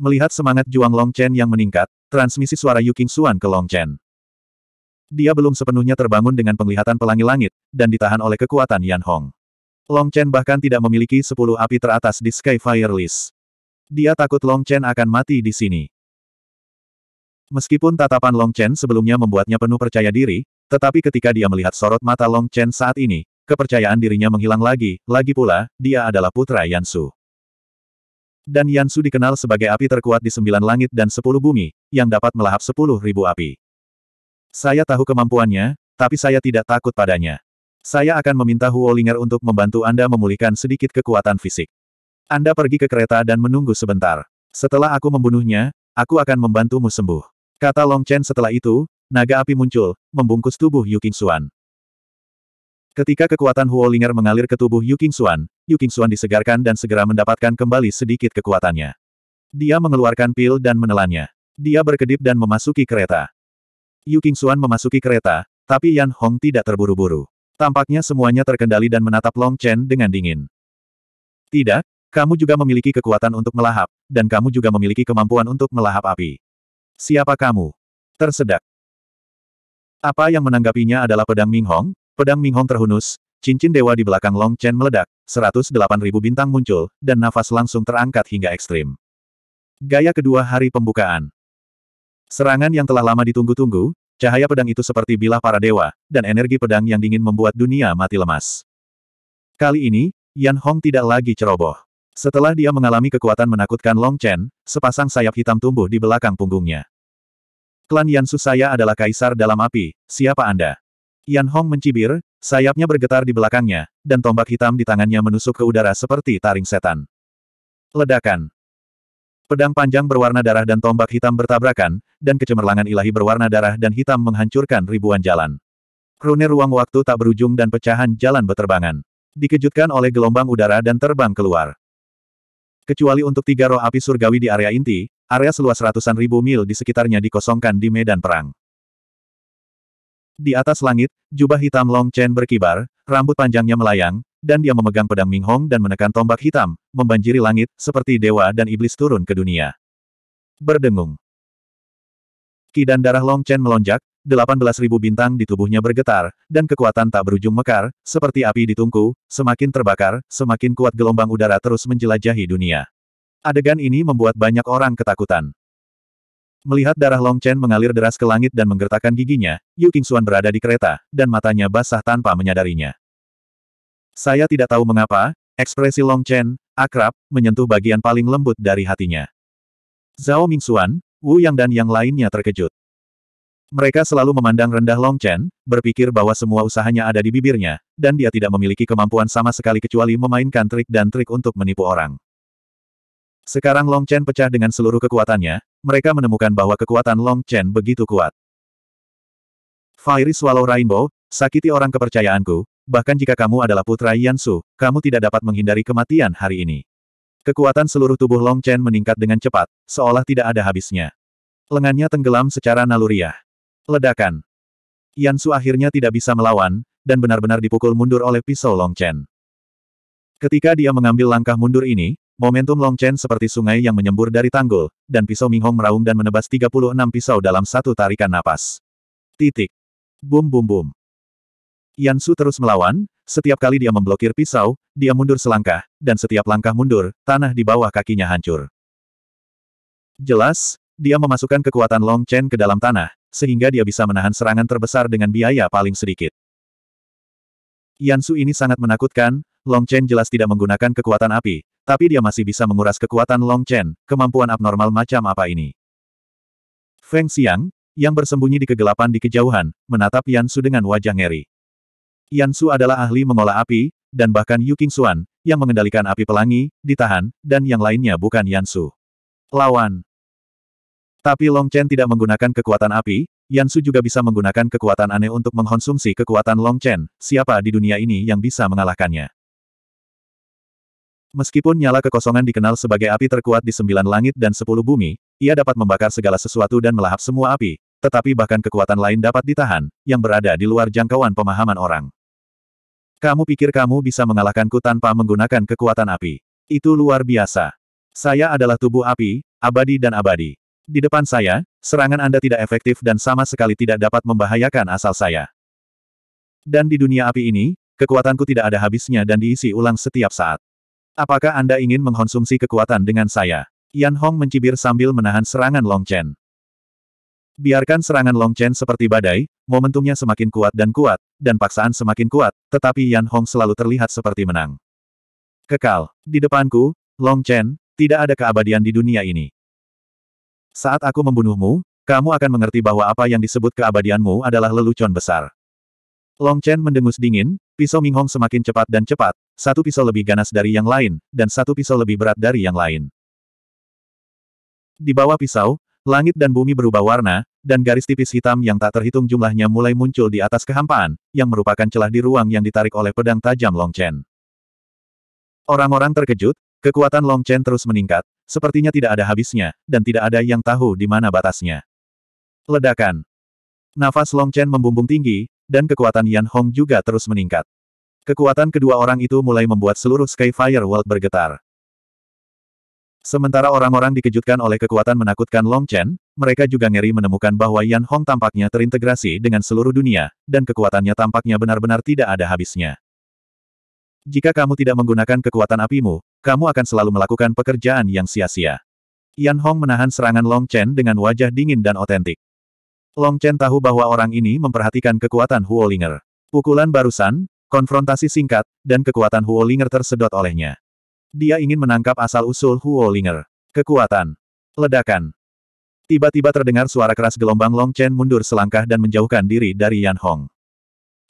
Melihat semangat Juang Long Chen yang meningkat, transmisi suara Yu King Xuan ke Chen. Dia belum sepenuhnya terbangun dengan penglihatan pelangi langit, dan ditahan oleh kekuatan Yan Hong. Long Chen bahkan tidak memiliki sepuluh api teratas di Sky Fire List. Dia takut Long Chen akan mati di sini. Meskipun tatapan Long Chen sebelumnya membuatnya penuh percaya diri, tetapi ketika dia melihat sorot mata Long Chen saat ini, kepercayaan dirinya menghilang lagi, lagi pula, dia adalah putra Yansu. Dan Yansu dikenal sebagai api terkuat di sembilan langit dan sepuluh bumi, yang dapat melahap sepuluh ribu api. Saya tahu kemampuannya, tapi saya tidak takut padanya. Saya akan meminta Huolinger untuk membantu Anda memulihkan sedikit kekuatan fisik. Anda pergi ke kereta dan menunggu sebentar. Setelah aku membunuhnya, aku akan membantumu sembuh. Kata Long Chen setelah itu, naga api muncul, membungkus tubuh Yu Qingxuan. Ketika kekuatan Huolinger mengalir ke tubuh Yu Qingxuan, Yu Qingxuan disegarkan dan segera mendapatkan kembali sedikit kekuatannya. Dia mengeluarkan pil dan menelannya. Dia berkedip dan memasuki kereta. Yu Qingxuan memasuki kereta, tapi Yan Hong tidak terburu-buru. Tampaknya semuanya terkendali dan menatap Long Chen dengan dingin. Tidak, kamu juga memiliki kekuatan untuk melahap, dan kamu juga memiliki kemampuan untuk melahap api. Siapa kamu? Tersedak. Apa yang menanggapinya adalah pedang Ming Hong. pedang Ming Hong terhunus, cincin dewa di belakang Long Chen meledak, 108.000 bintang muncul, dan nafas langsung terangkat hingga ekstrim. Gaya kedua hari pembukaan. Serangan yang telah lama ditunggu-tunggu, cahaya pedang itu seperti bilah para dewa, dan energi pedang yang dingin membuat dunia mati lemas. Kali ini, Yan Hong tidak lagi ceroboh. Setelah dia mengalami kekuatan menakutkan Long Chen, sepasang sayap hitam tumbuh di belakang punggungnya. Klan Yan Su saya adalah kaisar dalam api, siapa Anda? Yan Hong mencibir, Sayapnya bergetar di belakangnya, dan tombak hitam di tangannya menusuk ke udara seperti taring setan. Ledakan. Pedang panjang berwarna darah dan tombak hitam bertabrakan, dan kecemerlangan ilahi berwarna darah dan hitam menghancurkan ribuan jalan. Rune ruang waktu tak berujung dan pecahan jalan beterbangan. Dikejutkan oleh gelombang udara dan terbang keluar. Kecuali untuk tiga roh api surgawi di area inti, area seluas ratusan ribu mil di sekitarnya dikosongkan di medan perang. Di atas langit, jubah hitam Long Chen berkibar, rambut panjangnya melayang, dan dia memegang pedang Ming Hong dan menekan tombak hitam, membanjiri langit, seperti dewa dan iblis turun ke dunia. Berdengung. Kidan darah Long Chen melonjak, 18.000 bintang di tubuhnya bergetar, dan kekuatan tak berujung mekar, seperti api di tungku, semakin terbakar, semakin kuat gelombang udara terus menjelajahi dunia. Adegan ini membuat banyak orang ketakutan. Melihat darah Long Chen mengalir deras ke langit dan menggertakkan giginya, Yu Qingxuan berada di kereta, dan matanya basah tanpa menyadarinya. Saya tidak tahu mengapa, ekspresi Long Chen, akrab, menyentuh bagian paling lembut dari hatinya. Zhao Mingxuan, Wu Yang dan yang lainnya terkejut. Mereka selalu memandang rendah Long Chen, berpikir bahwa semua usahanya ada di bibirnya, dan dia tidak memiliki kemampuan sama sekali kecuali memainkan trik dan trik untuk menipu orang. Sekarang Long Chen pecah dengan seluruh kekuatannya, mereka menemukan bahwa kekuatan Long Chen begitu kuat. Fairy Swallow Rainbow, sakiti orang kepercayaanku, bahkan jika kamu adalah putra Yan Su, kamu tidak dapat menghindari kematian hari ini. Kekuatan seluruh tubuh Long Chen meningkat dengan cepat, seolah tidak ada habisnya. Lengannya tenggelam secara naluriah. Ledakan. Yan Su akhirnya tidak bisa melawan, dan benar-benar dipukul mundur oleh pisau Long Chen. Ketika dia mengambil langkah mundur ini, Momentum Long Chen seperti sungai yang menyembur dari tanggul, dan pisau Ming Hong meraung dan menebas 36 pisau dalam satu tarikan napas. Titik. Bum bum bum. Yan Su terus melawan, setiap kali dia memblokir pisau, dia mundur selangkah, dan setiap langkah mundur, tanah di bawah kakinya hancur. Jelas, dia memasukkan kekuatan Long Chen ke dalam tanah, sehingga dia bisa menahan serangan terbesar dengan biaya paling sedikit. Yan Su ini sangat menakutkan, Long Chen jelas tidak menggunakan kekuatan api, tapi dia masih bisa menguras kekuatan Long Chen, kemampuan abnormal macam apa ini. Feng Xiang, yang bersembunyi di kegelapan di kejauhan, menatap Yan Su dengan wajah ngeri. Yan Su adalah ahli mengolah api, dan bahkan Yu King Xuan, yang mengendalikan api pelangi, ditahan, dan yang lainnya bukan Yan Su. Lawan. Tapi Long Chen tidak menggunakan kekuatan api, Yan Su juga bisa menggunakan kekuatan aneh untuk mengkonsumsi kekuatan Long Chen, siapa di dunia ini yang bisa mengalahkannya. Meskipun nyala kekosongan dikenal sebagai api terkuat di sembilan langit dan sepuluh bumi, ia dapat membakar segala sesuatu dan melahap semua api, tetapi bahkan kekuatan lain dapat ditahan, yang berada di luar jangkauan pemahaman orang. Kamu pikir kamu bisa mengalahkanku tanpa menggunakan kekuatan api? Itu luar biasa. Saya adalah tubuh api, abadi dan abadi. Di depan saya, serangan Anda tidak efektif dan sama sekali tidak dapat membahayakan asal saya. Dan di dunia api ini, kekuatanku tidak ada habisnya dan diisi ulang setiap saat. Apakah Anda ingin mengkonsumsi kekuatan dengan saya? Yan Hong mencibir sambil menahan serangan Long Chen. Biarkan serangan Long Chen seperti badai, momentumnya semakin kuat dan kuat, dan paksaan semakin kuat, tetapi Yan Hong selalu terlihat seperti menang. Kekal, di depanku, Long Chen, tidak ada keabadian di dunia ini. Saat aku membunuhmu, kamu akan mengerti bahwa apa yang disebut keabadianmu adalah lelucon besar. Long Chen mendengus dingin, pisau Ming Hong semakin cepat dan cepat, satu pisau lebih ganas dari yang lain, dan satu pisau lebih berat dari yang lain. Di bawah pisau, langit dan bumi berubah warna, dan garis tipis hitam yang tak terhitung jumlahnya mulai muncul di atas kehampaan, yang merupakan celah di ruang yang ditarik oleh pedang tajam Long Chen. Orang-orang terkejut, kekuatan Long Chen terus meningkat, sepertinya tidak ada habisnya, dan tidak ada yang tahu di mana batasnya. Ledakan. Nafas Long Chen membumbung tinggi, dan kekuatan Yan Hong juga terus meningkat. Kekuatan kedua orang itu mulai membuat seluruh Skyfire World bergetar. Sementara orang-orang dikejutkan oleh kekuatan menakutkan Long Chen, mereka juga ngeri menemukan bahwa Yan Hong tampaknya terintegrasi dengan seluruh dunia, dan kekuatannya tampaknya benar-benar tidak ada habisnya. Jika kamu tidak menggunakan kekuatan apimu, kamu akan selalu melakukan pekerjaan yang sia-sia. Yan Hong menahan serangan Long Chen dengan wajah dingin dan otentik. Long Chen tahu bahwa orang ini memperhatikan kekuatan Huolinger. Pukulan barusan, Konfrontasi singkat, dan kekuatan Huo Ling'er tersedot olehnya. Dia ingin menangkap asal-usul Huo Ling'er. Kekuatan. Ledakan. Tiba-tiba terdengar suara keras gelombang Long Chen mundur selangkah dan menjauhkan diri dari Yan Hong.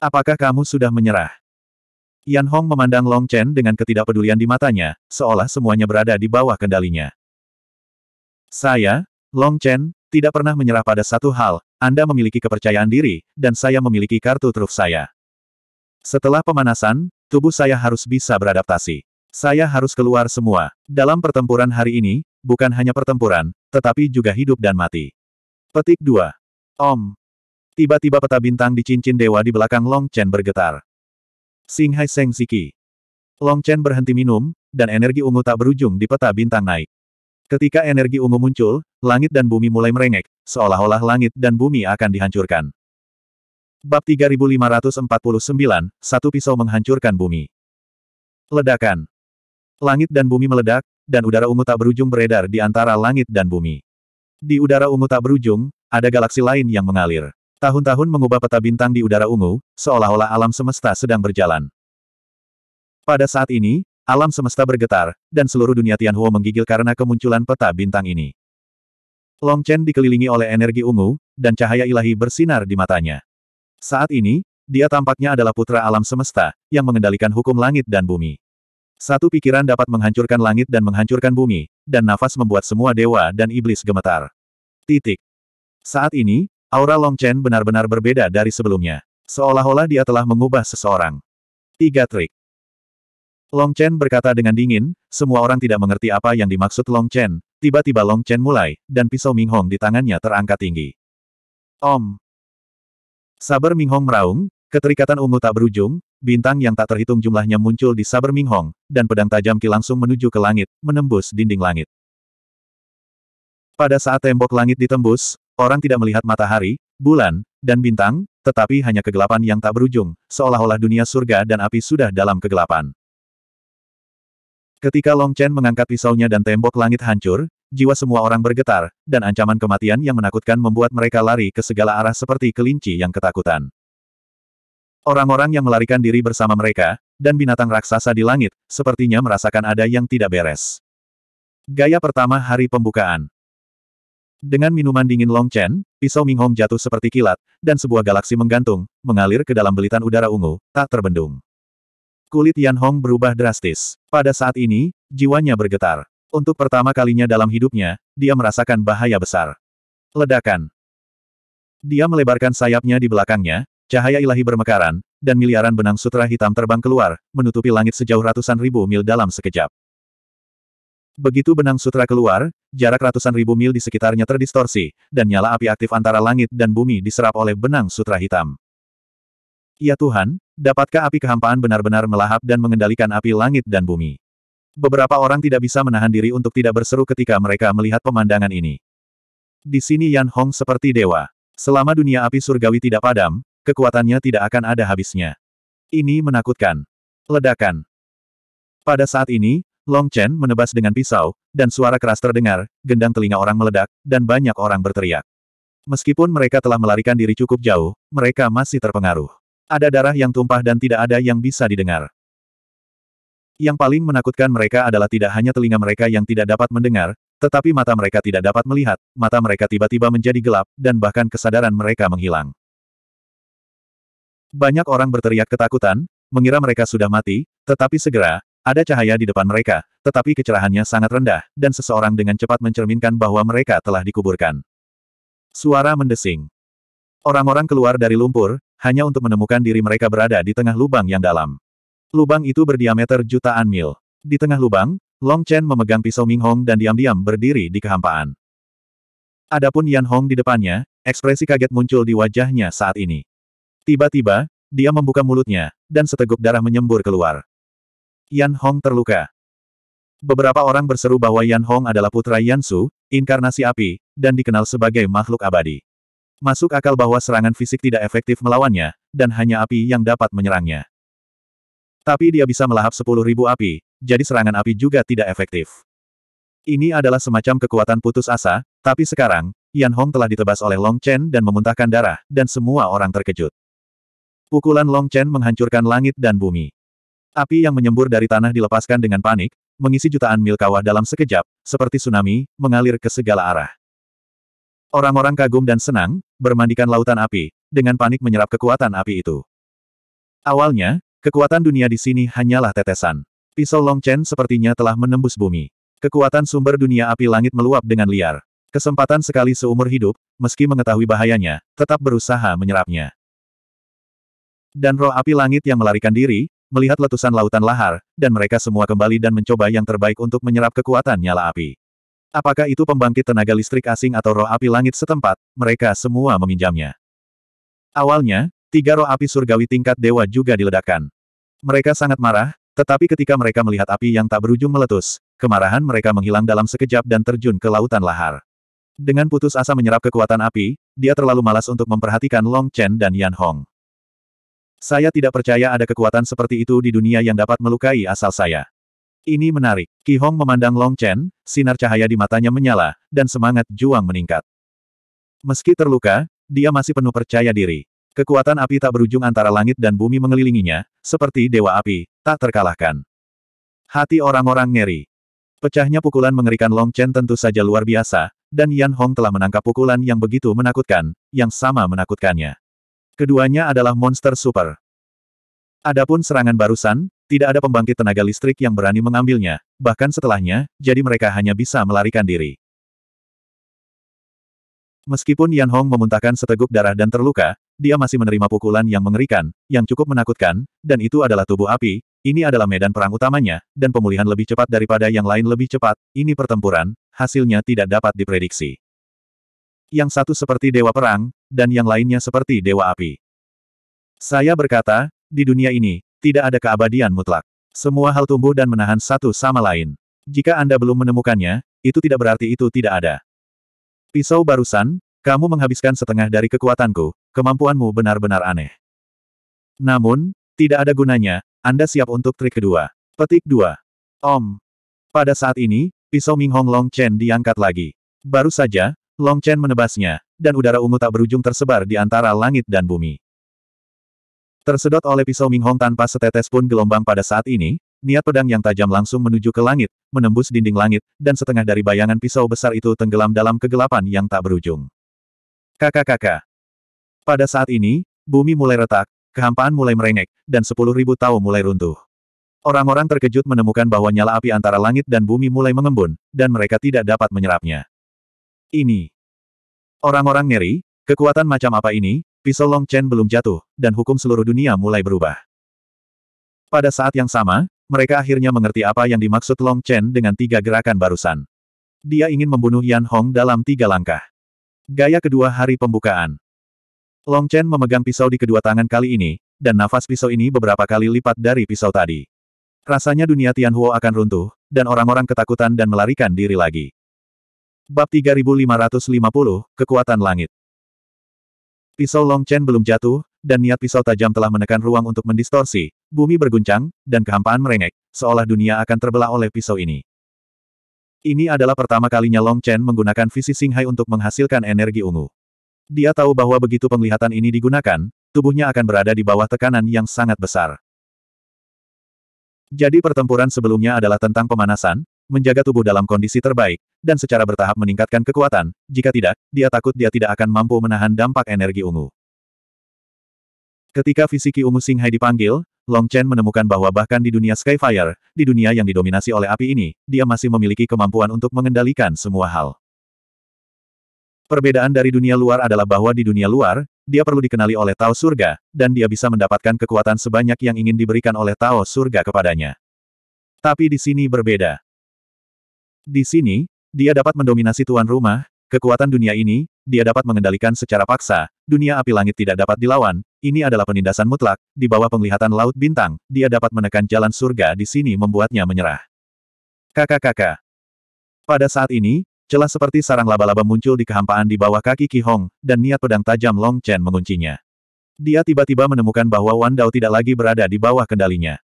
Apakah kamu sudah menyerah? Yan Hong memandang Long Chen dengan ketidakpedulian di matanya, seolah semuanya berada di bawah kendalinya. Saya, Long Chen, tidak pernah menyerah pada satu hal, Anda memiliki kepercayaan diri, dan saya memiliki kartu truf saya. Setelah pemanasan, tubuh saya harus bisa beradaptasi. Saya harus keluar semua. Dalam pertempuran hari ini, bukan hanya pertempuran, tetapi juga hidup dan mati. Petik 2. Om. Tiba-tiba peta bintang di cincin dewa di belakang Long Chen bergetar. Singhai Seng Ziki. Long Chen berhenti minum, dan energi ungu tak berujung di peta bintang naik. Ketika energi ungu muncul, langit dan bumi mulai merengek, seolah-olah langit dan bumi akan dihancurkan. Bab 3549, Satu Pisau Menghancurkan Bumi. Ledakan. Langit dan bumi meledak, dan udara ungu tak berujung beredar di antara langit dan bumi. Di udara ungu tak berujung, ada galaksi lain yang mengalir. Tahun-tahun mengubah peta bintang di udara ungu, seolah-olah alam semesta sedang berjalan. Pada saat ini, alam semesta bergetar, dan seluruh dunia Tianhuo menggigil karena kemunculan peta bintang ini. Long Chen dikelilingi oleh energi ungu, dan cahaya ilahi bersinar di matanya. Saat ini, dia tampaknya adalah putra alam semesta, yang mengendalikan hukum langit dan bumi. Satu pikiran dapat menghancurkan langit dan menghancurkan bumi, dan nafas membuat semua dewa dan iblis gemetar. Titik. Saat ini, aura Long Chen benar-benar berbeda dari sebelumnya. Seolah-olah dia telah mengubah seseorang. Tiga trik. Long Chen berkata dengan dingin, semua orang tidak mengerti apa yang dimaksud Long Chen. Tiba-tiba Long Chen mulai, dan pisau Ming Hong di tangannya terangkat tinggi. Om, Saber Hong meraung, keterikatan ungu tak berujung, bintang yang tak terhitung jumlahnya muncul di Saber Ming Hong, dan pedang tajam Ki langsung menuju ke langit, menembus dinding langit. Pada saat tembok langit ditembus, orang tidak melihat matahari, bulan, dan bintang, tetapi hanya kegelapan yang tak berujung, seolah-olah dunia surga dan api sudah dalam kegelapan. Ketika Long Chen mengangkat pisaunya dan tembok langit hancur, jiwa semua orang bergetar, dan ancaman kematian yang menakutkan membuat mereka lari ke segala arah seperti kelinci yang ketakutan. Orang-orang yang melarikan diri bersama mereka, dan binatang raksasa di langit, sepertinya merasakan ada yang tidak beres. Gaya pertama hari pembukaan. Dengan minuman dingin Long Chen, pisau Hong jatuh seperti kilat, dan sebuah galaksi menggantung, mengalir ke dalam belitan udara ungu, tak terbendung. Kulit Yan Hong berubah drastis. Pada saat ini, jiwanya bergetar. Untuk pertama kalinya dalam hidupnya, dia merasakan bahaya besar. Ledakan. Dia melebarkan sayapnya di belakangnya, cahaya ilahi bermekaran, dan miliaran benang sutra hitam terbang keluar, menutupi langit sejauh ratusan ribu mil dalam sekejap. Begitu benang sutra keluar, jarak ratusan ribu mil di sekitarnya terdistorsi, dan nyala api aktif antara langit dan bumi diserap oleh benang sutra hitam. Ya Tuhan, dapatkah api kehampaan benar-benar melahap dan mengendalikan api langit dan bumi? Beberapa orang tidak bisa menahan diri untuk tidak berseru ketika mereka melihat pemandangan ini. Di sini Yan Hong seperti dewa. Selama dunia api surgawi tidak padam, kekuatannya tidak akan ada habisnya. Ini menakutkan. Ledakan. Pada saat ini, Long Chen menebas dengan pisau, dan suara keras terdengar, gendang telinga orang meledak, dan banyak orang berteriak. Meskipun mereka telah melarikan diri cukup jauh, mereka masih terpengaruh. Ada darah yang tumpah dan tidak ada yang bisa didengar. Yang paling menakutkan mereka adalah tidak hanya telinga mereka yang tidak dapat mendengar, tetapi mata mereka tidak dapat melihat, mata mereka tiba-tiba menjadi gelap, dan bahkan kesadaran mereka menghilang. Banyak orang berteriak ketakutan, mengira mereka sudah mati, tetapi segera, ada cahaya di depan mereka, tetapi kecerahannya sangat rendah, dan seseorang dengan cepat mencerminkan bahwa mereka telah dikuburkan. Suara mendesing. Orang-orang keluar dari lumpur, hanya untuk menemukan diri mereka berada di tengah lubang yang dalam. Lubang itu berdiameter jutaan mil. Di tengah lubang, Long Chen memegang pisau Ming Hong dan diam-diam berdiri di kehampaan. Adapun Yan Hong di depannya, ekspresi kaget muncul di wajahnya saat ini. Tiba-tiba, dia membuka mulutnya, dan seteguk darah menyembur keluar. Yan Hong terluka. Beberapa orang berseru bahwa Yan Hong adalah putra Yan Su, inkarnasi api, dan dikenal sebagai makhluk abadi. Masuk akal bahwa serangan fisik tidak efektif melawannya, dan hanya api yang dapat menyerangnya. Tapi dia bisa melahap sepuluh ribu api, jadi serangan api juga tidak efektif. Ini adalah semacam kekuatan putus asa, tapi sekarang, Yan Hong telah ditebas oleh Long Chen dan memuntahkan darah, dan semua orang terkejut. Pukulan Long Chen menghancurkan langit dan bumi. Api yang menyembur dari tanah dilepaskan dengan panik, mengisi jutaan mil kawah dalam sekejap, seperti tsunami, mengalir ke segala arah. Orang-orang kagum dan senang, bermandikan lautan api, dengan panik menyerap kekuatan api itu. Awalnya, Kekuatan dunia di sini hanyalah tetesan. Pisau Long Chen sepertinya telah menembus bumi. Kekuatan sumber dunia api langit meluap dengan liar. Kesempatan sekali seumur hidup, meski mengetahui bahayanya, tetap berusaha menyerapnya. Dan roh api langit yang melarikan diri, melihat letusan lautan lahar, dan mereka semua kembali dan mencoba yang terbaik untuk menyerap kekuatan nyala api. Apakah itu pembangkit tenaga listrik asing atau roh api langit setempat, mereka semua meminjamnya. Awalnya, Tiga roh api surgawi tingkat dewa juga diledakkan. Mereka sangat marah, tetapi ketika mereka melihat api yang tak berujung meletus, kemarahan mereka menghilang dalam sekejap dan terjun ke lautan lahar. Dengan putus asa menyerap kekuatan api, dia terlalu malas untuk memperhatikan Long Chen dan Yan Hong. Saya tidak percaya ada kekuatan seperti itu di dunia yang dapat melukai asal saya. Ini menarik. Ki Hong memandang Long Chen, sinar cahaya di matanya menyala, dan semangat juang meningkat. Meski terluka, dia masih penuh percaya diri. Kekuatan api tak berujung antara langit dan bumi mengelilinginya, seperti dewa api, tak terkalahkan. Hati orang-orang ngeri. Pecahnya pukulan mengerikan Long Chen tentu saja luar biasa, dan Yan Hong telah menangkap pukulan yang begitu menakutkan, yang sama menakutkannya. Keduanya adalah monster super. Adapun serangan barusan, tidak ada pembangkit tenaga listrik yang berani mengambilnya, bahkan setelahnya, jadi mereka hanya bisa melarikan diri. Meskipun Yan Hong memuntahkan seteguk darah dan terluka, dia masih menerima pukulan yang mengerikan, yang cukup menakutkan, dan itu adalah tubuh api, ini adalah medan perang utamanya, dan pemulihan lebih cepat daripada yang lain lebih cepat, ini pertempuran, hasilnya tidak dapat diprediksi. Yang satu seperti dewa perang, dan yang lainnya seperti dewa api. Saya berkata, di dunia ini, tidak ada keabadian mutlak. Semua hal tumbuh dan menahan satu sama lain. Jika Anda belum menemukannya, itu tidak berarti itu tidak ada. Pisau barusan, kamu menghabiskan setengah dari kekuatanku, kemampuanmu benar-benar aneh. Namun, tidak ada gunanya, Anda siap untuk trik kedua. Petik 2. Om. Pada saat ini, pisau Ming Hong Long Chen diangkat lagi. Baru saja, Long Chen menebasnya, dan udara ungu tak berujung tersebar di antara langit dan bumi. Tersedot oleh pisau Ming Hong tanpa setetes pun gelombang pada saat ini, niat pedang yang tajam langsung menuju ke langit, menembus dinding langit, dan setengah dari bayangan pisau besar itu tenggelam dalam kegelapan yang tak berujung. Kakak-kakak. Pada saat ini, bumi mulai retak, kehampaan mulai merengek, dan sepuluh ribu tau mulai runtuh. Orang-orang terkejut menemukan bahwa nyala api antara langit dan bumi mulai mengembun, dan mereka tidak dapat menyerapnya. Ini. Orang-orang ngeri, kekuatan macam apa ini, pisau Long Chen belum jatuh, dan hukum seluruh dunia mulai berubah. Pada saat yang sama, mereka akhirnya mengerti apa yang dimaksud Long Chen dengan tiga gerakan barusan. Dia ingin membunuh Yan Hong dalam tiga langkah. Gaya kedua hari pembukaan. Long Chen memegang pisau di kedua tangan kali ini, dan nafas pisau ini beberapa kali lipat dari pisau tadi. Rasanya dunia Tianhuo akan runtuh, dan orang-orang ketakutan dan melarikan diri lagi. Bab 3550, Kekuatan Langit Pisau Long Chen belum jatuh, dan niat pisau tajam telah menekan ruang untuk mendistorsi, bumi berguncang, dan kehampaan merengek, seolah dunia akan terbelah oleh pisau ini. Ini adalah pertama kalinya Long Chen menggunakan visi Singhai untuk menghasilkan energi ungu. Dia tahu bahwa begitu penglihatan ini digunakan, tubuhnya akan berada di bawah tekanan yang sangat besar. Jadi pertempuran sebelumnya adalah tentang pemanasan, menjaga tubuh dalam kondisi terbaik, dan secara bertahap meningkatkan kekuatan, jika tidak, dia takut dia tidak akan mampu menahan dampak energi ungu. Ketika Fisiki Ungu Singhai dipanggil, Long Chen menemukan bahwa bahkan di dunia Skyfire, di dunia yang didominasi oleh api ini, dia masih memiliki kemampuan untuk mengendalikan semua hal. Perbedaan dari dunia luar adalah bahwa di dunia luar, dia perlu dikenali oleh Tao Surga, dan dia bisa mendapatkan kekuatan sebanyak yang ingin diberikan oleh Tao Surga kepadanya. Tapi di sini berbeda. Di sini, dia dapat mendominasi tuan rumah, kekuatan dunia ini, dia dapat mengendalikan secara paksa, Dunia api langit tidak dapat dilawan, ini adalah penindasan mutlak, di bawah penglihatan laut bintang, dia dapat menekan jalan surga di sini membuatnya menyerah. Kakak-kakak. Pada saat ini, celah seperti sarang laba-laba muncul di kehampaan di bawah kaki Ki Hong, dan niat pedang tajam Long Chen menguncinya. Dia tiba-tiba menemukan bahwa Wan Dao tidak lagi berada di bawah kendalinya.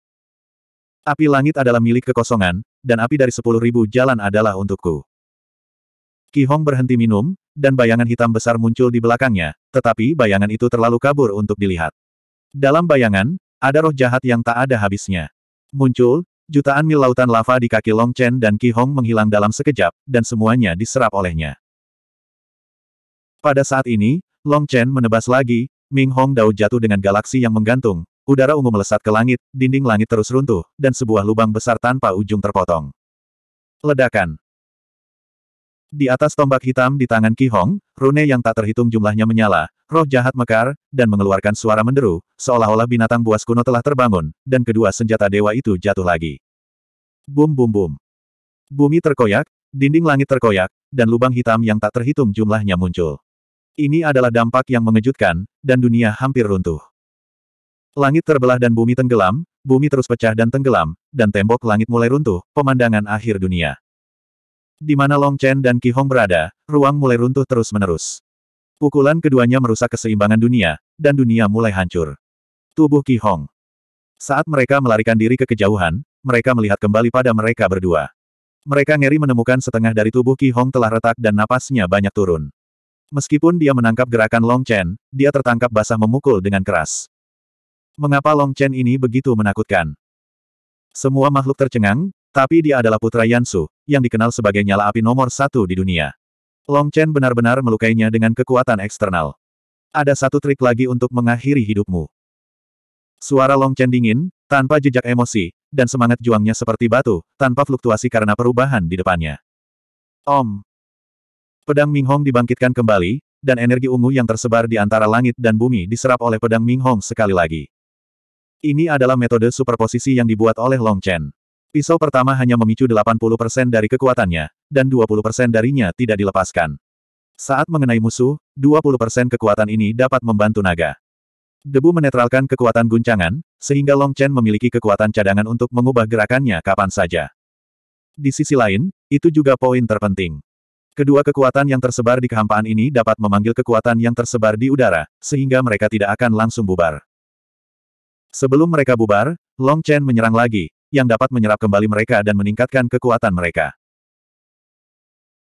Api langit adalah milik kekosongan, dan api dari sepuluh ribu jalan adalah untukku. Ki Hong berhenti minum, dan bayangan hitam besar muncul di belakangnya, tetapi bayangan itu terlalu kabur untuk dilihat. Dalam bayangan, ada roh jahat yang tak ada habisnya. Muncul, jutaan mil lautan lava di kaki Long Chen dan Ki Hong menghilang dalam sekejap, dan semuanya diserap olehnya. Pada saat ini, Long Chen menebas lagi, Ming Hong Dao jatuh dengan galaksi yang menggantung, udara ungu melesat ke langit, dinding langit terus runtuh, dan sebuah lubang besar tanpa ujung terpotong. Ledakan. Di atas tombak hitam di tangan Ki Hong, rune yang tak terhitung jumlahnya menyala, roh jahat mekar, dan mengeluarkan suara menderu, seolah-olah binatang buas kuno telah terbangun, dan kedua senjata dewa itu jatuh lagi. Bum bum bum. Bumi terkoyak, dinding langit terkoyak, dan lubang hitam yang tak terhitung jumlahnya muncul. Ini adalah dampak yang mengejutkan, dan dunia hampir runtuh. Langit terbelah dan bumi tenggelam, bumi terus pecah dan tenggelam, dan tembok langit mulai runtuh, pemandangan akhir dunia. Di mana Long Chen dan Ki Hong berada, ruang mulai runtuh terus-menerus. Pukulan keduanya merusak keseimbangan dunia, dan dunia mulai hancur. Tubuh Ki Hong. Saat mereka melarikan diri ke kejauhan, mereka melihat kembali pada mereka berdua. Mereka ngeri menemukan setengah dari tubuh Ki Hong telah retak dan napasnya banyak turun. Meskipun dia menangkap gerakan Long Chen, dia tertangkap basah memukul dengan keras. Mengapa Long Chen ini begitu menakutkan? Semua makhluk tercengang, tapi dia adalah putra Yansu, yang dikenal sebagai nyala api nomor satu di dunia. Long Chen benar-benar melukainya dengan kekuatan eksternal. Ada satu trik lagi untuk mengakhiri hidupmu. Suara Long Chen dingin, tanpa jejak emosi, dan semangat juangnya seperti batu, tanpa fluktuasi karena perubahan di depannya. Om. Pedang Ming Hong dibangkitkan kembali, dan energi ungu yang tersebar di antara langit dan bumi diserap oleh pedang Ming Hong sekali lagi. Ini adalah metode superposisi yang dibuat oleh Long Chen. Pisau pertama hanya memicu 80% dari kekuatannya, dan 20% darinya tidak dilepaskan. Saat mengenai musuh, 20% kekuatan ini dapat membantu naga. Debu menetralkan kekuatan guncangan, sehingga Long Chen memiliki kekuatan cadangan untuk mengubah gerakannya kapan saja. Di sisi lain, itu juga poin terpenting. Kedua kekuatan yang tersebar di kehampaan ini dapat memanggil kekuatan yang tersebar di udara, sehingga mereka tidak akan langsung bubar. Sebelum mereka bubar, Long Chen menyerang lagi, yang dapat menyerap kembali mereka dan meningkatkan kekuatan mereka.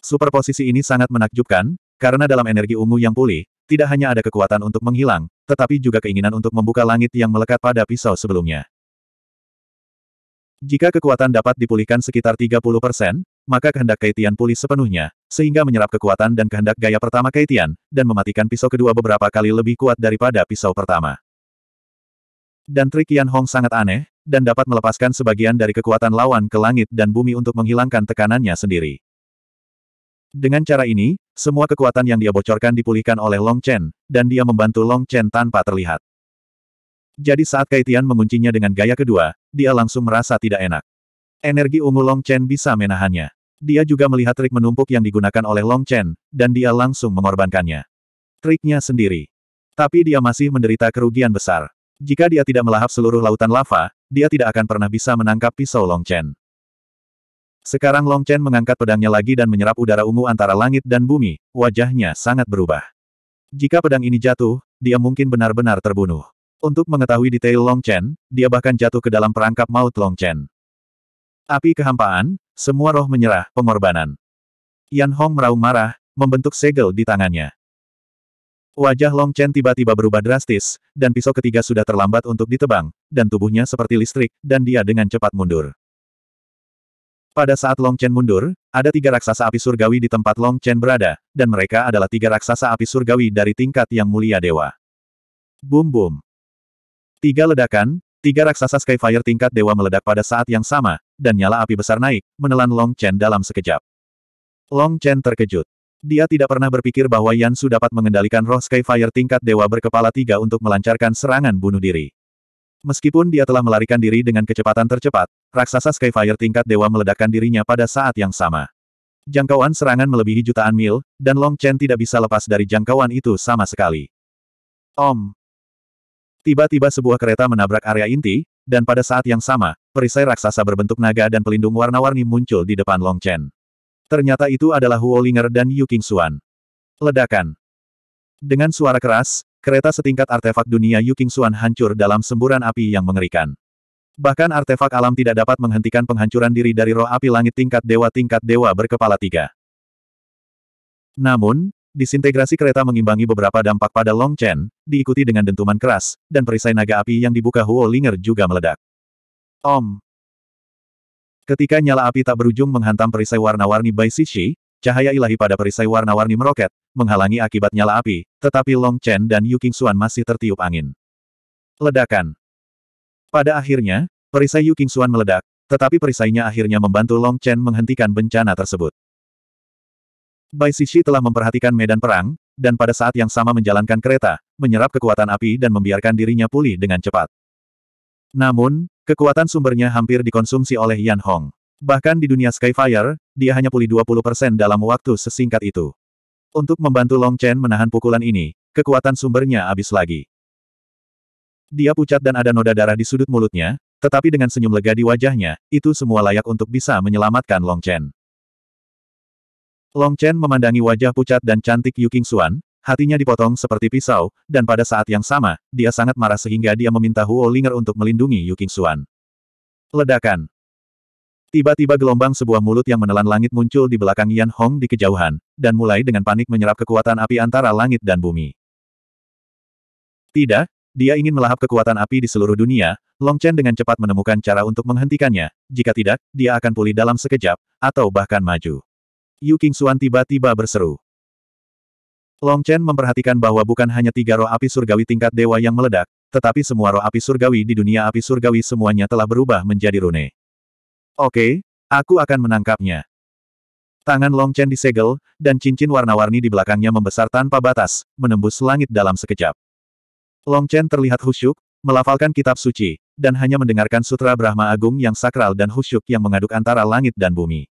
Superposisi ini sangat menakjubkan, karena dalam energi ungu yang pulih, tidak hanya ada kekuatan untuk menghilang, tetapi juga keinginan untuk membuka langit yang melekat pada pisau sebelumnya. Jika kekuatan dapat dipulihkan sekitar 30 persen, maka kehendak Kaitian pulih sepenuhnya, sehingga menyerap kekuatan dan kehendak gaya pertama Kaitian, dan mematikan pisau kedua beberapa kali lebih kuat daripada pisau pertama. Dan trik Yan Hong sangat aneh, dan dapat melepaskan sebagian dari kekuatan lawan ke langit dan bumi untuk menghilangkan tekanannya sendiri. Dengan cara ini, semua kekuatan yang dia bocorkan dipulihkan oleh Long Chen, dan dia membantu Long Chen tanpa terlihat. Jadi saat Kaitian menguncinya dengan gaya kedua, dia langsung merasa tidak enak. Energi ungu Long Chen bisa menahannya. Dia juga melihat trik menumpuk yang digunakan oleh Long Chen, dan dia langsung mengorbankannya. Triknya sendiri. Tapi dia masih menderita kerugian besar. Jika dia tidak melahap seluruh lautan lava, dia tidak akan pernah bisa menangkap pisau Long Chen. Sekarang Long Chen mengangkat pedangnya lagi dan menyerap udara ungu antara langit dan bumi, wajahnya sangat berubah. Jika pedang ini jatuh, dia mungkin benar-benar terbunuh. Untuk mengetahui detail Long Chen, dia bahkan jatuh ke dalam perangkap maut Long Chen. Api kehampaan, semua roh menyerah, pengorbanan. Yan Hong meraung marah, membentuk segel di tangannya. Wajah Long Chen tiba-tiba berubah drastis, dan pisau ketiga sudah terlambat untuk ditebang, dan tubuhnya seperti listrik, dan dia dengan cepat mundur. Pada saat Long Chen mundur, ada tiga raksasa api surgawi di tempat Long Chen berada, dan mereka adalah tiga raksasa api surgawi dari tingkat yang mulia dewa. Boom boom. Tiga ledakan, tiga raksasa Skyfire tingkat dewa meledak pada saat yang sama, dan nyala api besar naik, menelan Long Chen dalam sekejap. Long Chen terkejut. Dia tidak pernah berpikir bahwa Yansu dapat mengendalikan roh Skyfire tingkat dewa berkepala tiga untuk melancarkan serangan bunuh diri. Meskipun dia telah melarikan diri dengan kecepatan tercepat, raksasa Skyfire tingkat dewa meledakkan dirinya pada saat yang sama. Jangkauan serangan melebihi jutaan mil, dan Long Chen tidak bisa lepas dari jangkauan itu sama sekali. Om. Tiba-tiba sebuah kereta menabrak area inti, dan pada saat yang sama, perisai raksasa berbentuk naga dan pelindung warna-warni muncul di depan Long Chen. Ternyata itu adalah Huolinger dan Yu Xuan. Ledakan. Dengan suara keras, kereta setingkat artefak dunia Yu Xuan hancur dalam semburan api yang mengerikan. Bahkan artefak alam tidak dapat menghentikan penghancuran diri dari roh api langit tingkat dewa tingkat dewa berkepala tiga. Namun, disintegrasi kereta mengimbangi beberapa dampak pada Long Chen, diikuti dengan dentuman keras, dan perisai naga api yang dibuka Huo Linger juga meledak. Om! Ketika nyala api tak berujung menghantam perisai warna-warni Bai Sishi, cahaya ilahi pada perisai warna-warni meroket, menghalangi akibat nyala api, tetapi Long Chen dan Yu Xuan masih tertiup angin. Ledakan. Pada akhirnya, perisai Yu Xuan meledak, tetapi perisainya akhirnya membantu Long Chen menghentikan bencana tersebut. Bai Sishi telah memperhatikan medan perang, dan pada saat yang sama menjalankan kereta, menyerap kekuatan api dan membiarkan dirinya pulih dengan cepat. Namun, kekuatan sumbernya hampir dikonsumsi oleh Yan Hong. Bahkan di dunia Skyfire, dia hanya pulih 20% dalam waktu sesingkat itu. Untuk membantu Long Chen menahan pukulan ini, kekuatan sumbernya habis lagi. Dia pucat dan ada noda darah di sudut mulutnya, tetapi dengan senyum lega di wajahnya, itu semua layak untuk bisa menyelamatkan Long Chen. Long Chen memandangi wajah pucat dan cantik Yu Xuan hatinya dipotong seperti pisau, dan pada saat yang sama, dia sangat marah sehingga dia meminta Huo Linger untuk melindungi Yu Qingxuan. Ledakan. Tiba-tiba gelombang sebuah mulut yang menelan langit muncul di belakang Yan Hong di kejauhan, dan mulai dengan panik menyerap kekuatan api antara langit dan bumi. Tidak, dia ingin melahap kekuatan api di seluruh dunia, Long Chen dengan cepat menemukan cara untuk menghentikannya, jika tidak, dia akan pulih dalam sekejap, atau bahkan maju. Yu Qingxuan tiba-tiba berseru. Long Chen memperhatikan bahwa bukan hanya tiga roh api surgawi tingkat dewa yang meledak, tetapi semua roh api surgawi di dunia api surgawi semuanya telah berubah menjadi rune. Oke, aku akan menangkapnya. Tangan Long Chen disegel, dan cincin warna-warni di belakangnya membesar tanpa batas, menembus langit dalam sekejap. Long Chen terlihat husyuk, melafalkan kitab suci, dan hanya mendengarkan sutra Brahma Agung yang sakral dan husyuk yang mengaduk antara langit dan bumi.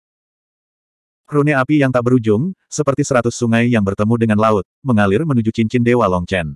Rune api yang tak berujung, seperti seratus sungai yang bertemu dengan laut, mengalir menuju cincin Dewa Longchen.